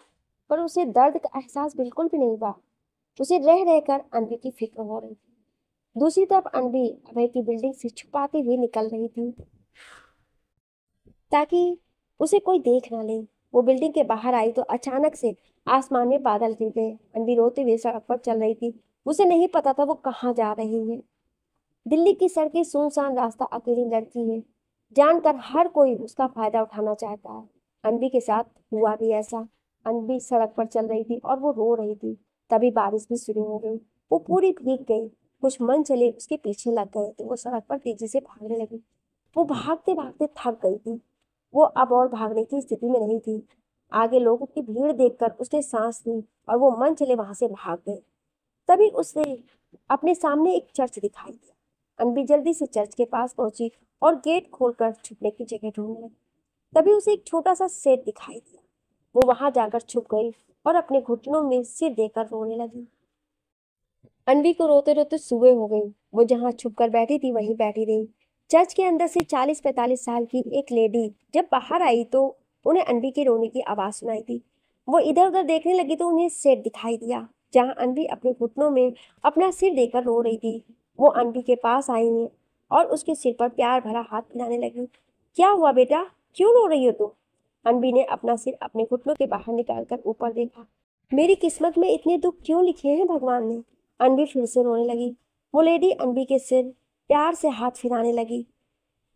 पर उसे दर्द का एहसास बिल्कुल भी नहीं हुआ उसे रह रहकर अनबी की फिक्र हो रही थी दूसरी तरफ अनबी अभय की बिल्डिंग से छुपाती हुई निकल रही थी ताकि उसे कोई देख ना ले वो बिल्डिंग के बाहर आई तो अचानक से आसमान में बादल गिर गए अनवी रोते हुए सड़क पर चल रही थी उसे नहीं पता था वो कहाँ जा रही है दिल्ली की सड़कें सुनसान रास्ता अकेली लड़की है जानकर हर कोई उसका फायदा उठाना चाहता है अनवी के साथ हुआ भी ऐसा अनवी सड़क पर चल रही थी और वो रो रही थी तभी बारिश भी शुरू हो गई वो पूरी भीग गई कुछ मन चले उसके पीछे लग गए तो वो सड़क पर तेजी से भागने लगी वो भागते भागते थक गई थी वो अब और भागने की स्थिति में नहीं थी आगे लोगों की भीड़ देखकर उसने सांस ली और वो मन चले वहां से भाग गए तभी उसने अपने सामने एक चर्च दिखाई दिया अनबी जल्दी से चर्च के पास पहुंची और गेट खोलकर छुपने की जगह ढूंढने तभी उसे एक छोटा सा सेट दिखाई दिया वो वहां जाकर छुप गई और अपने घुटनों में सिर देकर रोने लगी अनवी को रोते रोते सुबह हो गई वो जहाँ छुप कर बैठी थी वहीं बैठी रही चर्च के अंदर से 40-45 साल की एक लेडी जब बाहर आई तो उन्हें अनवी के रोने की आवाज़ सुनाई दी वो इधर उधर देखने लगी तो उन्हें सेट दिखाई दिया जहाँ अनवी अपने घुटनों में अपना सिर देकर रो रही थी वो अनवी के पास आई और उसके सिर पर प्यार भरा हाथ मिलाने लगी क्या हुआ बेटा क्यों रो रही हो तुम तो? अनवी ने अपना सिर अपने घुटनों के बाहर निकाल कर ऊपर देखा मेरी किस्मत में इतने दुख क्यों लिखे हैं भगवान ने अनवी फिर से रोने लगी वो लेडी अनवी के सिर प्यार से हाथ फिराने लगी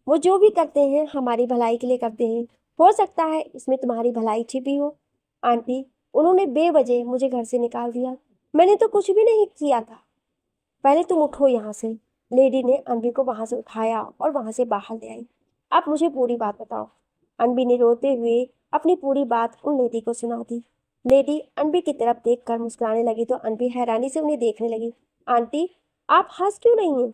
वो जो भी करते हैं हमारी भलाई के लिए करते हैं हो सकता है इसमें तुम्हारी भलाई छिपी हो आंटी उन्होंने बेवजह मुझे घर से निकाल दिया मैंने तो कुछ भी नहीं किया था पहले तुम उठो यहाँ से लेडी ने अनबी को वहाँ से उठाया और वहाँ से बाहर ले आई अब मुझे पूरी बात बताओ अनबी ने रोते हुए अपनी पूरी बात उन लेडी को सुना दी लेडी अनबी की तरफ देख कर मुस्कुराने लगी तो अनबी हैरानी से उन्हें देखने लगी आंटी आप हंस क्यों नहीं हैं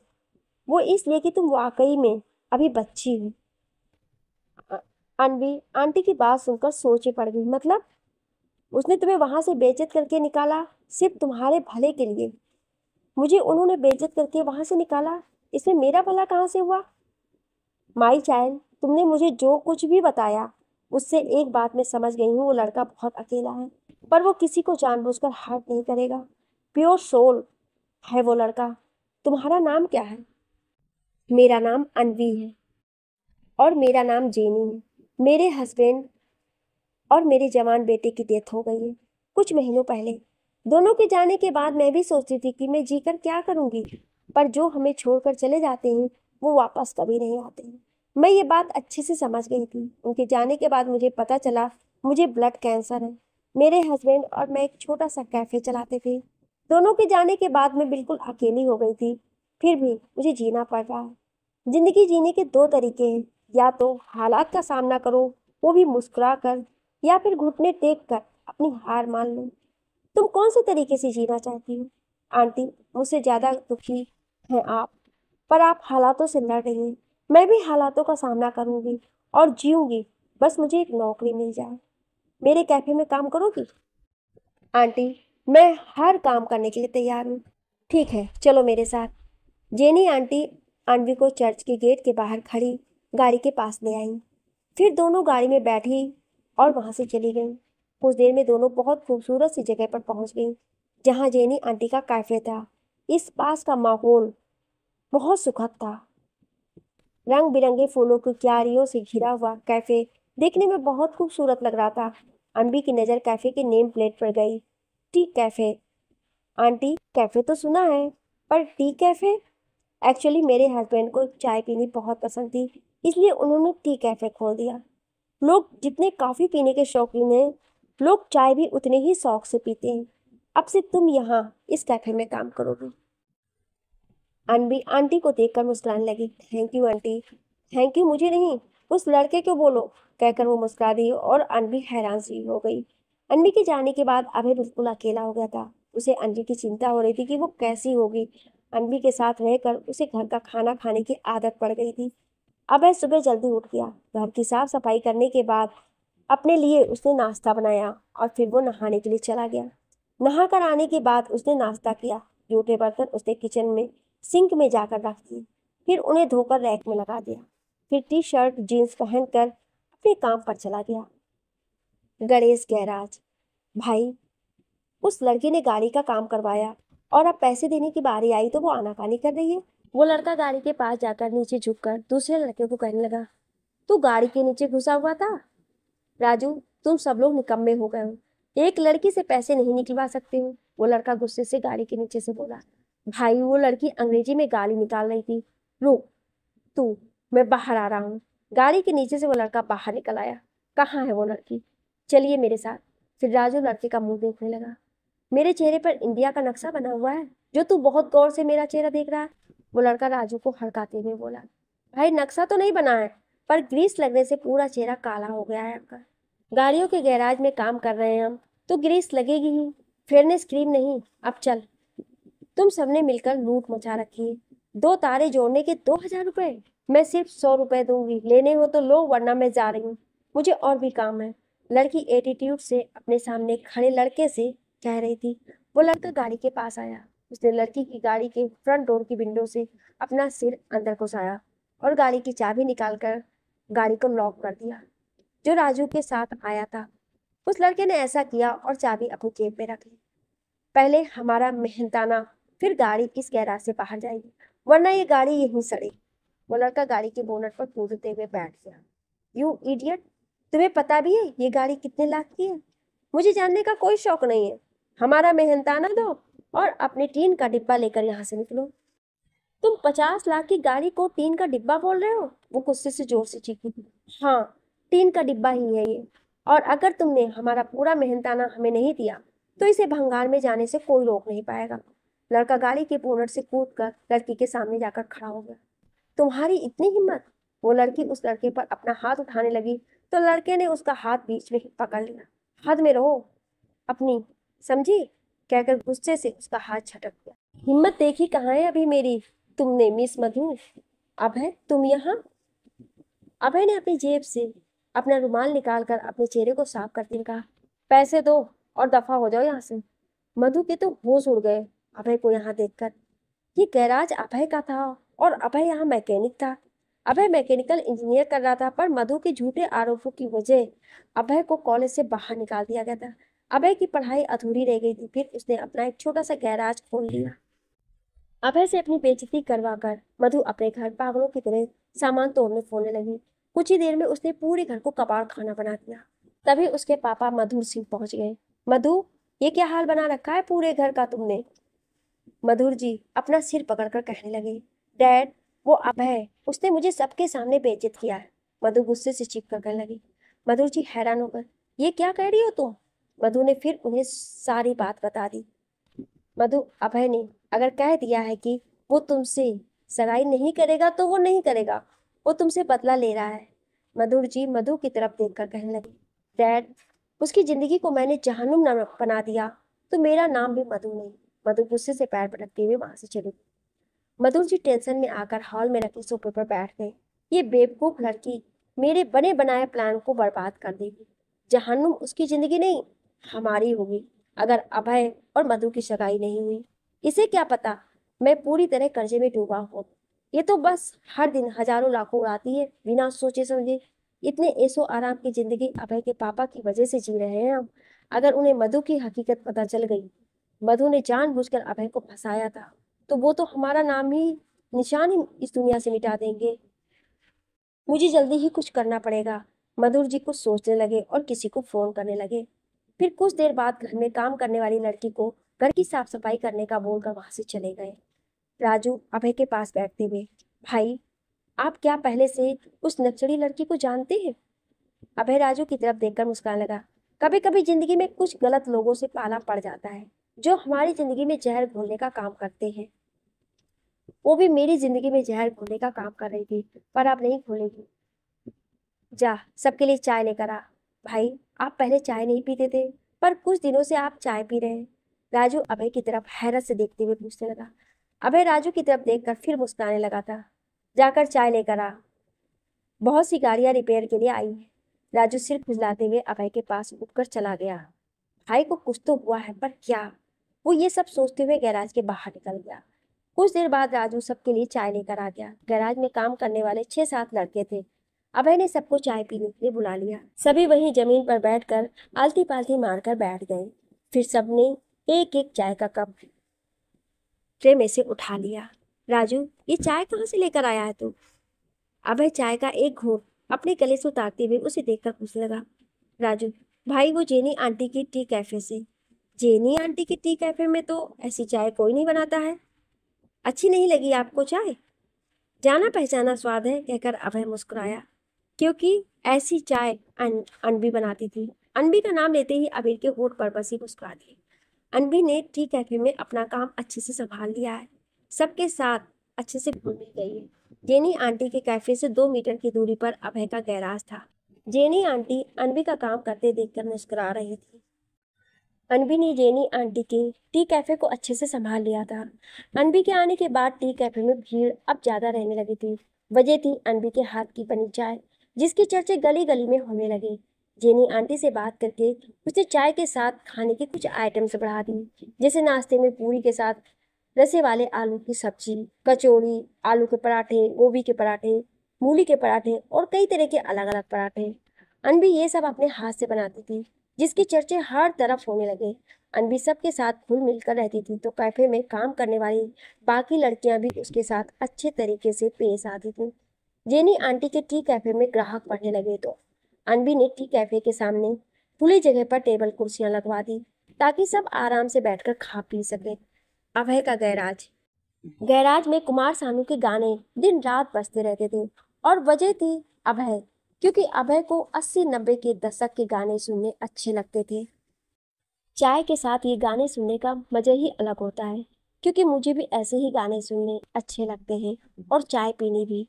वो इसलिए कि तुम वाकई में अभी बच्ची हो अनवी आंटी की बात सुनकर सोचे पड़ गई मतलब उसने तुम्हें वहाँ से बेजत करके निकाला सिर्फ तुम्हारे भले के लिए मुझे उन्होंने बेजत करके वहाँ से निकाला इसमें मेरा भला कहाँ से हुआ माई चाइल्ड तुमने मुझे जो कुछ भी बताया उससे एक बात मैं समझ गई हूँ वो लड़का बहुत अकेला है पर वो किसी को जानबूझकर हर्ट नहीं करेगा प्योर सोल है वो लड़का तुम्हारा नाम क्या है मेरा नाम अनवी है और मेरा नाम जेनी है मेरे हस्बैंड और मेरे जवान बेटे की डेथ हो गई है कुछ महीनों पहले दोनों के जाने के बाद मैं भी सोचती थी कि मैं जीकर क्या करूँगी पर जो हमें छोड़कर चले जाते हैं वो वापस कभी नहीं आते हैं मैं ये बात अच्छे से समझ गई थी उनके जाने के बाद मुझे पता चला मुझे ब्लड कैंसर है मेरे हस्बैंड और मैं एक छोटा सा कैफ़े चलाते थे दोनों के जाने के बाद मैं बिल्कुल अकेली हो गई थी फिर भी मुझे जीना पड़ रहा है ज़िंदगी जीने के दो तरीके हैं या तो हालात का सामना करो वो भी मुस्कुरा कर या फिर घुटने टेक कर अपनी हार मान लो तुम कौन से तरीके से जीना चाहती हो आंटी मुझसे ज़्यादा दुखी हैं आप पर आप हालातों से लड़ रही हैं मैं भी हालातों का सामना करूंगी और जीऊँगी बस मुझे एक नौकरी मिल जाए मेरे कैफे में काम करोगी आंटी मैं हर काम करने के लिए तैयार हूँ ठीक है चलो मेरे साथ जेनी आंटी अनवी को चर्च के गेट के बाहर खड़ी गाड़ी के पास ले आई फिर दोनों गाड़ी में बैठी और वहाँ से चली गई कुछ देर में दोनों बहुत खूबसूरत सी जगह पर पहुँच गई जहाँ जेनी आंटी का कैफे था इस पास का माहौल बहुत सुखद था रंग बिरंगे फूलों की क्यारियों से घिरा हुआ कैफे देखने में बहुत खूबसूरत लग रहा था अनबी की नज़र कैफे के नेम प्लेट पर गई टी कैफे आंटी कैफे तो सुना है पर टी कैफे एक्चुअली मेरे हस्बैंड को चाय पीनी बहुत पसंद थी इसलिए उन्होंने टी कैफ़े खोल दिया लोग जितने कॉफ़ी पीने के शौकीन हैं लोग चाय भी उतने ही शौक से पीते हैं अब से तुम यहाँ इस कैफ़े में काम करोगे अनबी आंटी को देखकर मुस्कुराने लगी thank you aunty thank you मुझे नहीं उस लड़के को बोलो कहकर वो मुस्कुरा रही और अनबी हैरान सी हो गई अनबी के जाने के बाद अभी बिल्कुल अकेला हो गया था उसे अनबी की चिंता हो रही थी कि वो कैसी होगी अनवी के साथ रहकर उसे घर का खाना खाने की आदत पड़ गई थी अब वह सुबह जल्दी उठ गया घर की साफ सफाई करने के बाद अपने लिए उसने नाश्ता बनाया और फिर वो नहाने के लिए चला गया नहा कर आने के बाद उसने नाश्ता किया जूठे बर्तन उसने किचन में सिंक में जाकर रख दिए फिर उन्हें धोकर रैक में लगा दिया फिर टी शर्ट जीन्स पहनकर अपने काम पर चला गया गणेश गैराज भाई उस लड़की ने गाड़ी का काम करवाया और अब पैसे देने की बारी आई तो वो आनाकानी कर रही है वो लड़का गाड़ी के पास जाकर नीचे झुककर दूसरे लड़के को कहने लगा तू गाड़ी के नीचे घुसा हुआ था राजू तुम सब लोग निकम्मे हो गए हो एक लड़की से पैसे नहीं निकलवा सकते हो वो लड़का गुस्से से गाड़ी के नीचे से बोला भाई वो लड़की अंग्रेजी में गाली निकाल रही थी रुक तू मैं बाहर आ रहा हूँ गाड़ी के नीचे से वो लड़का बाहर निकल आया कहाँ है वो लड़की चलिए मेरे साथ फिर राजू लड़के का मुंह देखने लगा मेरे चेहरे पर इंडिया का नक्शा बना हुआ है जो तू बहुत गौर से मेरा चेहरा देख रहा है वो लड़का राजू को हड़काते हुए बोला भाई नक्शा तो नहीं बना है पर ग्रीस लगने से पूरा चेहरा काला हो गया है आपका गाड़ियों के गैराज में काम कर रहे हैं हम तो ग्रीस लगेगी ही फेयरनेस क्रीम नहीं अब चल तुम सबने मिलकर लूट मचा रखी है दो तारे जोड़ने के दो हजार रुपए मैं सिर्फ सौ रुपए दूंगी लेने हो तो लो वरना मैं जा रही हूँ मुझे और भी काम है लड़की एटीट्यूड से अपने सामने खड़े लड़के से कह रही थी वो लड़का गाड़ी के पास आया उसने लड़की की गाड़ी के फ्रंट डोर की विंडो से अपना सिर अंदर घुसाया और गाड़ी की चाबी निकालकर गाड़ी को लॉक कर दिया जो राजू के साथ आया था उस लड़के ने ऐसा किया और चाबी अपनी जेब में रख ली पहले हमारा मेहनताना फिर गाड़ी इस गैराज से बाहर जाएगी वरना ये गाड़ी यहीं सड़ेगी वो लड़का गाड़ी के बोनट पर कूदते हुए बैठ गया यू इडियट तुम्हें पता भी है ये गाड़ी कितने लाख की है मुझे जानने का कोई शौक नहीं है हमारा मेहनताना दो और अपने टीन का डिब्बा लेकर यहाँ से निकलो तुम पचास लाख की गाड़ी को टीन का डिब्बा बोल रहे हो वो गुस्से से जोर से चीखी हाँ टीन का डिब्बा ही है ये और अगर तुमने हमारा पूरा मेहनताना हमें नहीं दिया तो इसे भंगार में जाने से कोई रोक नहीं पाएगा लड़का गाड़ी के पोनर से कूद कर लड़की के सामने जाकर खड़ा हो गया तुम्हारी इतनी हिम्मत वो लड़की उस लड़के पर अपना हाथ उठाने लगी तो लड़के ने उसका हाथ बीच में पकड़ लिया हद में रहो अपनी समझी कहकर गुस्से से उसका हाथ झटक गया हिम्मत देखी कहाँ है अभी मेरी तुमने मिस मधु अभय तुम यहाँ अभय ने अपनी जेब से अपना रुमाल निकालकर अपने चेहरे को साफ करते हुए कहा पैसे दो और दफा हो जाओ यहाँ से मधु के तो होश उड़ गए अभय को यहाँ देखकर ये गैराज अभय का था और अभय यहाँ मैकेनिक था अभय मैकेनिकल इंजीनियर कर रहा था पर मधु के झूठे आरोपों की वजह अभय को कॉलेज से बाहर निकाल दिया गया था अभय की पढ़ाई अधूरी रह गई थी फिर उसने अपना एक छोटा सा गैराज खोल लिया अभय से अपनी बेचती करवा कर मधु अपने घर पागलों की तरह सामान तोड़ने फोड़ने लगी कुछ ही देर में उसने पूरे घर को कबाड़ खाना बना दिया तभी उसके पापा मधुर सिंह पहुंच गए मधु ये क्या हाल बना रखा है पूरे घर का तुमने मधुर जी अपना सिर पकड़कर कहने लगे डैड वो अभय उसने मुझे सबके सामने बेचित किया है मधु गुस्से से चीख कर कहने लगी मधुर जी हैरान होकर ये क्या कह रही हो तुम मधु ने फिर उन्हें सारी बात बता दी मधु अभय ने अगर कह दिया है कि वो तुमसे सगाई नहीं करेगा तो वो नहीं करेगा वो तुमसे बदला ले रहा है मधुर जी मधु की तरफ देखकर कहने लगे डैड उसकी जिंदगी को मैंने जहनुम नाम बना दिया तो मेरा नाम भी मधु नहीं मधु गुस्से से पैर पटकते हुए वहां से चले मधुर जी टेंशन में आकर हॉल में रखे सोफे पर बैठ गए ये बेवकूफ लड़की मेरे बने बनाए प्लान को बर्बाद कर देगी जहनुम उसकी जिंदगी नहीं हमारी होगी अगर अभय और मधु की सगाई नहीं हुई इसे क्या पता मैं पूरी तरह कर्जे में डूबा हूँ ये तो बस हर दिन हजारों लाखों उड़ाती है बिना सोचे समझे इतने ऐसो आराम की जिंदगी अभय के पापा की वजह से जी रहे हैं हम अगर उन्हें मधु की हकीकत पता चल गई मधु ने जानबूझकर अभय को फंसाया था तो वो तो हमारा नाम ही निशान ही इस दुनिया से मिटा देंगे मुझे जल्दी ही कुछ करना पड़ेगा मधुर जी कुछ सोचने लगे और किसी को फोन करने लगे फिर कुछ देर बाद घर में काम करने वाली लड़की को घर की साफ सफाई करने का बोलकर वहां से चले गए राजू अभय के पास बैठते हुए भाई आप क्या पहले से उस नक्सली लड़की को जानते हैं अभय राजू की तरफ देखकर मुस्कान लगा कभी कभी जिंदगी में कुछ गलत लोगों से पाला पड़ जाता है जो हमारी जिंदगी में जहर घोलने का काम करते हैं वो भी मेरी जिंदगी में जहर घोलने का काम कर रही थी पर आप नहीं घोलेगी जा सबके लिए चाय लेकर आ भाई आप पहले चाय नहीं पीते थे पर कुछ दिनों से आप चाय पी रहे हैं राजू अभय की तरफ हैरत से देखते हुए पूछने लगा अभय राजू की तरफ देखकर फिर मुस्कुराने लगा था जाकर चाय लेकर आ बहुत सी गाड़ियाँ रिपेयर के लिए आई राजू सिर खुजलाते हुए अभय के पास उठकर चला गया भाई को कुछ तो हुआ है पर क्या वो ये सब सोचते हुए गैराज के बाहर निकल गया कुछ देर बाद राजू सबके लिए चाय लेकर आ गया गैराज में काम करने वाले छह सात लड़के थे अभय ने सबको चाय पीने के लिए बुला लिया सभी वहीं जमीन पर बैठकर आलती पालती मारकर बैठ गए फिर सबने एक एक चाय का कप ट्रे में से उठा लिया राजू ये चाय कहाँ से लेकर आया है तू अभय चाय का एक घूट अपने गले से उतारते हुए उसे देखकर पूछने लगा राजू भाई वो जेनी आंटी की टी कैफे से जेनी आंटी की टी कैफे में तो ऐसी चाय कोई नहीं बनाता है अच्छी नहीं लगी आपको चाय जाना पहचाना स्वाद है कहकर अभय मुस्कुराया क्योंकि ऐसी चाय अन अनबी बनाती थी अनबी का नाम लेते ही अबीर के होठ पर बसी मुस्कुरा दिए अनबी ने टी कैफे में अपना काम अच्छे से संभाल लिया है सबके साथ अच्छे से घूम मिल गई है जेनी आंटी के कैफे से दो मीटर की दूरी पर अभय का गैराज था जेनी आंटी अनबी का काम करते देखकर मुस्कुरा रही थी अनबी ने जेनी आंटी के टी कैफे को अच्छे से संभाल लिया था अनबी के आने के बाद टी कैफे में भीड़ अब ज़्यादा रहने लगी थी वजह थी अनबी के हाथ की बनी चाय जिसकी चर्चे गली गली में होने लगी जेनी आंटी से बात करके उसने चाय के साथ खाने के कुछ आइटम्स बढ़ा दी जैसे नाश्ते में पूरी के साथ रसे वाले आलू की सब्जी कचौड़ी आलू के पराठे गोभी के पराठे मूली के पराठे और कई तरह के अलग अलग पराठे अनबी ये सब अपने हाथ से बनाती थी जिसके चर्चे हर तरफ होने लगे अनबी सबके साथ खुल मिलकर रहती थी तो कैफे में काम करने वाली बाकी लड़कियां भी उसके साथ अच्छे तरीके से पेश आती थी जेनी आंटी के टी कैफे में ग्राहक बढ़ने लगे तो अनबी ने टी कैफे के सामने खुली जगह पर टेबल कुर्सियां लगवा दी ताकि सब आराम से बैठकर खा पी सके अभय का गैराज गैराज में कुमार सानू के गाने दिन रात बजते रहते थे और वजह थी अभय क्योंकि अभय को 80 नब्बे के दशक के गाने सुनने अच्छे लगते थे चाय के साथ ये गाने सुनने का मज़ा ही अलग होता है क्योंकि मुझे भी ऐसे ही गाने सुनने अच्छे लगते हैं और चाय पीनी भी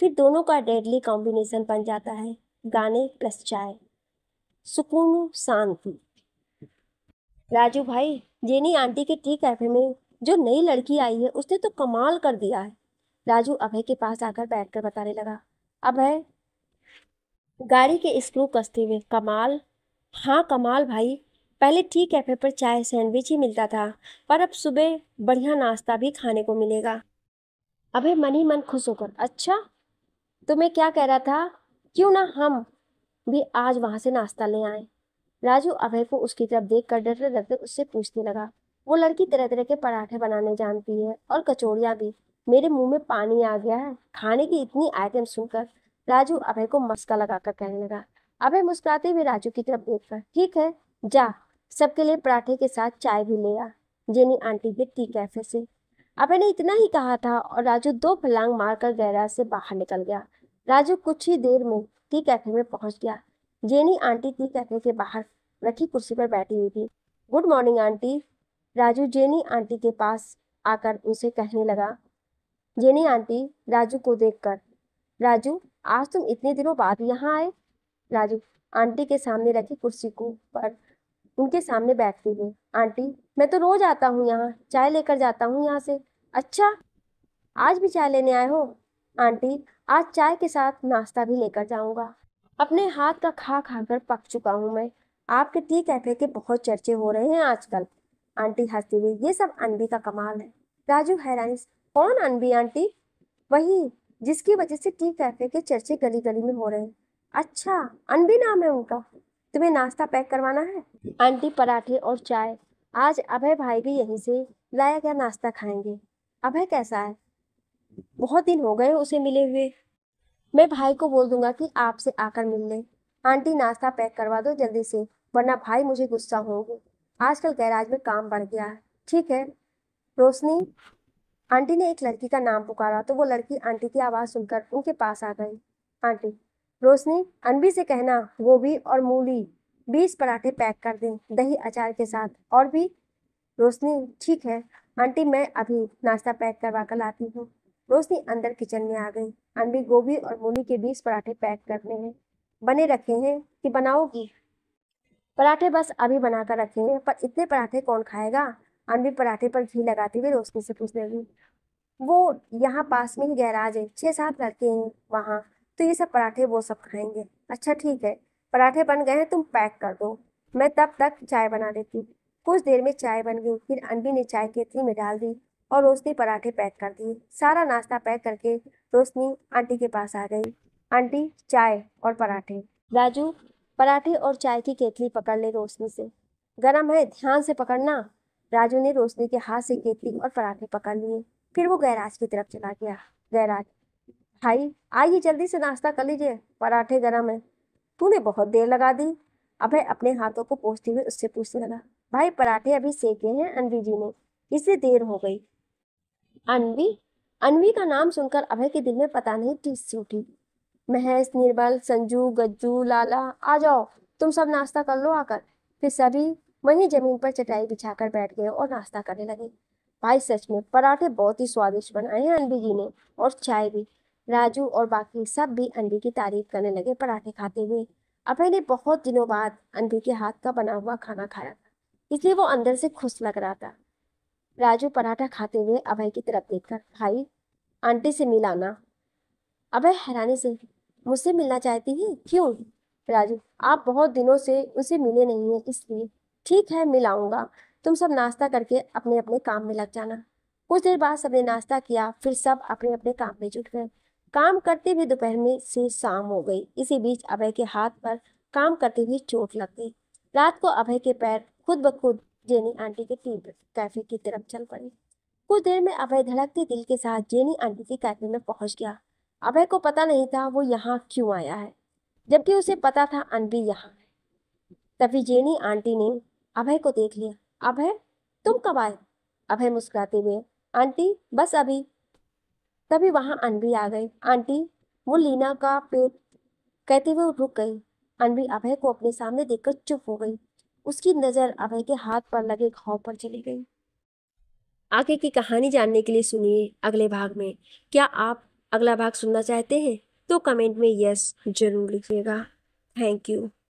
फिर दोनों का डेडली कॉम्बिनेशन बन जाता है गाने प्लस चाय सुकून शांति राजू भाई जेनी आंटी के टी कैफे में जो नई लड़की आई है उसने तो कमाल कर दिया है राजू अभय के पास आकर बैठकर बताने लगा अभय गाड़ी के स्क्रू कसते हुए कमाल हाँ कमाल भाई पहले टी कैफे पर चाय सैंडविच ही मिलता था पर अब सुबह बढ़िया नाश्ता भी खाने को मिलेगा अभय मन ही मन खुश होकर अच्छा तो मैं क्या कह रहा था क्यों ना हम भी आज वहाँ से नाश्ता ले आए राजू अभय को उसकी तरफ देख कर डरते डरते उससे पूछने लगा वो लड़की तरह तरह के पराठे बनाने जानती है और कचौड़ियाँ भी मेरे मुंह में पानी आ गया है खाने की इतनी आइटम सुनकर राजू अभय को मस्का लगाकर कहने लगा अभय मुस्कुराते हुए राजू की तरफ देख कर ठीक है जा सबके लिए पराठे के साथ चाय भी ले आ जेनी आंटी के टी कैफे से अभय ने इतना ही कहा था और राजू दो फलांग मारकर गैराज से बाहर निकल गया राजू कुछ ही देर में टी कैफे में पहुंच गया जेनी आंटी टी कैफे के बाहर रखी कुर्सी पर बैठी हुई थी good morning aunty Raju Jenny aunty के पास आकर उनसे कहने लगा जेनी आंटी राजू को देखकर राजू आज तुम इतने दिनों बाद यहाँ आए राजू आंटी के सामने रखी कुर्सी को पर उनके सामने बैठते हुए आंटी मैं तो रोज आता हूँ यहाँ चाय लेकर जाता हूँ यहाँ से अच्छा आज भी चाय लेने आए हो आंटी आज चाय के साथ नाश्ता भी लेकर जाऊंगा अपने हाथ का खा खा कर पक चुका हूँ मैं आपके टी कैफे के बहुत चर्चे हो रहे हैं आजकल आंटी हंसती हुई ये सब अनबी का कमाल है राजू हैरानी कौन अनबी आंटी वही जिसकी वजह से टी कैफे के चर्चे गली गली में हो रहे हैं अच्छा अनबी नाम है उनका तुम्हें नाश्ता पैक करवाना है आंटी पराठे और चाय आज अभय भाई भी यहीं से लाया गया नाश्ता खाएंगे अभय कैसा है बहुत दिन हो गए उसे मिले हुए मैं भाई को बोल दूंगा कि आपसे आकर मिल लें आंटी नाश्ता पैक करवा दो जल्दी से वरना भाई मुझे गुस्सा होंगे आजकल गैराज में काम बढ़ गया है ठीक है रोशनी आंटी ने एक लड़की का नाम पुकारा तो वो लड़की आंटी की आवाज़ सुनकर उनके पास आ गई आंटी रोशनी अनबी से कहना गोभी और मूली बीस पराठे पैक कर दें दही अचार के साथ और भी रोशनी ठीक है आंटी मैं अभी नाश्ता पैक करवा कर लाती हूँ रोशनी अंदर किचन में आ गई अनवी गोभी और मूली के बीस पराठे पैक करने हैं बने रखे हैं कि बनाओगी पराठे बस अभी बनाकर रखे हैं पर इतने पराठे कौन खाएगा अनवी पराठे पर घी लगाते हुए रोशनी से पूछने लगी वो यहाँ पास में ही गैराज है छः सात लड़के हैं वहाँ तो ये सब पराठे वो सब खाएंगे अच्छा ठीक है पराठे बन गए हैं तुम पैक कर दो मैं तब तक चाय बना देती कुछ देर में चाय बन गई फिर अनवी ने चाय केतली में डाल दी और रोशनी पराठे पैक कर दिए सारा नाश्ता पैक करके रोशनी आंटी के पास आ गई आंटी चाय और पराठे राजू पराठे और चाय की केतली पकड़ ले रोशनी से गरम है ध्यान से पकड़ना राजू ने रोशनी के हाथ से केतली और पराठे पकड़ लिए फिर वो गैराज की तरफ चला गया गैराज भाई आइए जल्दी से नाश्ता कर लीजिए पराठे गरम है तूने बहुत देर लगा दी अभय अपने हाथों को पोसते हुए उससे पूछने लगा भाई पराठे अभी सेके हैं अनवी जी ने इससे देर हो गई अनवी अनवी का नाम सुनकर अभय के दिल में पता नहीं टीस सी उठी महेश निर्बल संजू गज्जू लाला आ जाओ तुम सब नाश्ता कर लो आकर फिर सभी वहीं जमीन पर चटाई बिछाकर बैठ गए और नाश्ता करने लगे भाई सच में पराठे बहुत ही स्वादिष्ट बनाए हैं अनवी जी ने और चाय भी राजू और बाकी सब भी अनवी की तारीफ करने लगे पराठे खाते हुए अभय ने बहुत दिनों बाद अनवी के हाथ का बना हुआ खाना खाया था इसलिए वो अंदर से खुश लग रहा था राजू पराठा खाते हुए अभय की तरफ देखकर भाई आंटी से मिलाना अभय हैरानी से मुझसे मिलना चाहती है क्यों राजू आप बहुत दिनों से उसे मिले नहीं हैं इसलिए ठीक है मिलाऊंगा तुम सब नाश्ता करके अपने अपने काम में लग जाना कुछ देर बाद सबने नाश्ता किया फिर सब अपने अपने काम में जुट गए काम करते हुए दोपहर में से शाम हो गई इसी बीच अभय के हाथ पर काम करते हुए चोट लग गई रात को अभय के पैर खुद ब खुद जेनी आंटी के टी कैफे की तरफ चल पड़ी कुछ देर में अभय धड़कते दिल के साथ जेनी आंटी के कैफे में पहुंच गया अभय को पता नहीं था वो यहाँ क्यों आया है जबकि उसे पता था अनबी यहाँ है तभी जेनी आंटी ने अभय को देख लिया अभय तुम कब आए अभय मुस्कुराते हुए आंटी बस अभी तभी वहाँ अनबी आ गई आंटी वो लीना का पेट कहते हुए रुक गई अनबी अभय को अपने सामने देखकर चुप हो गई उसकी नजर अभय के हाथ पर लगे घाव पर चली गई आगे की कहानी जानने के लिए सुनिए अगले भाग में क्या आप अगला भाग सुनना चाहते हैं तो कमेंट में यस जरूर लिखिएगा थैंक यू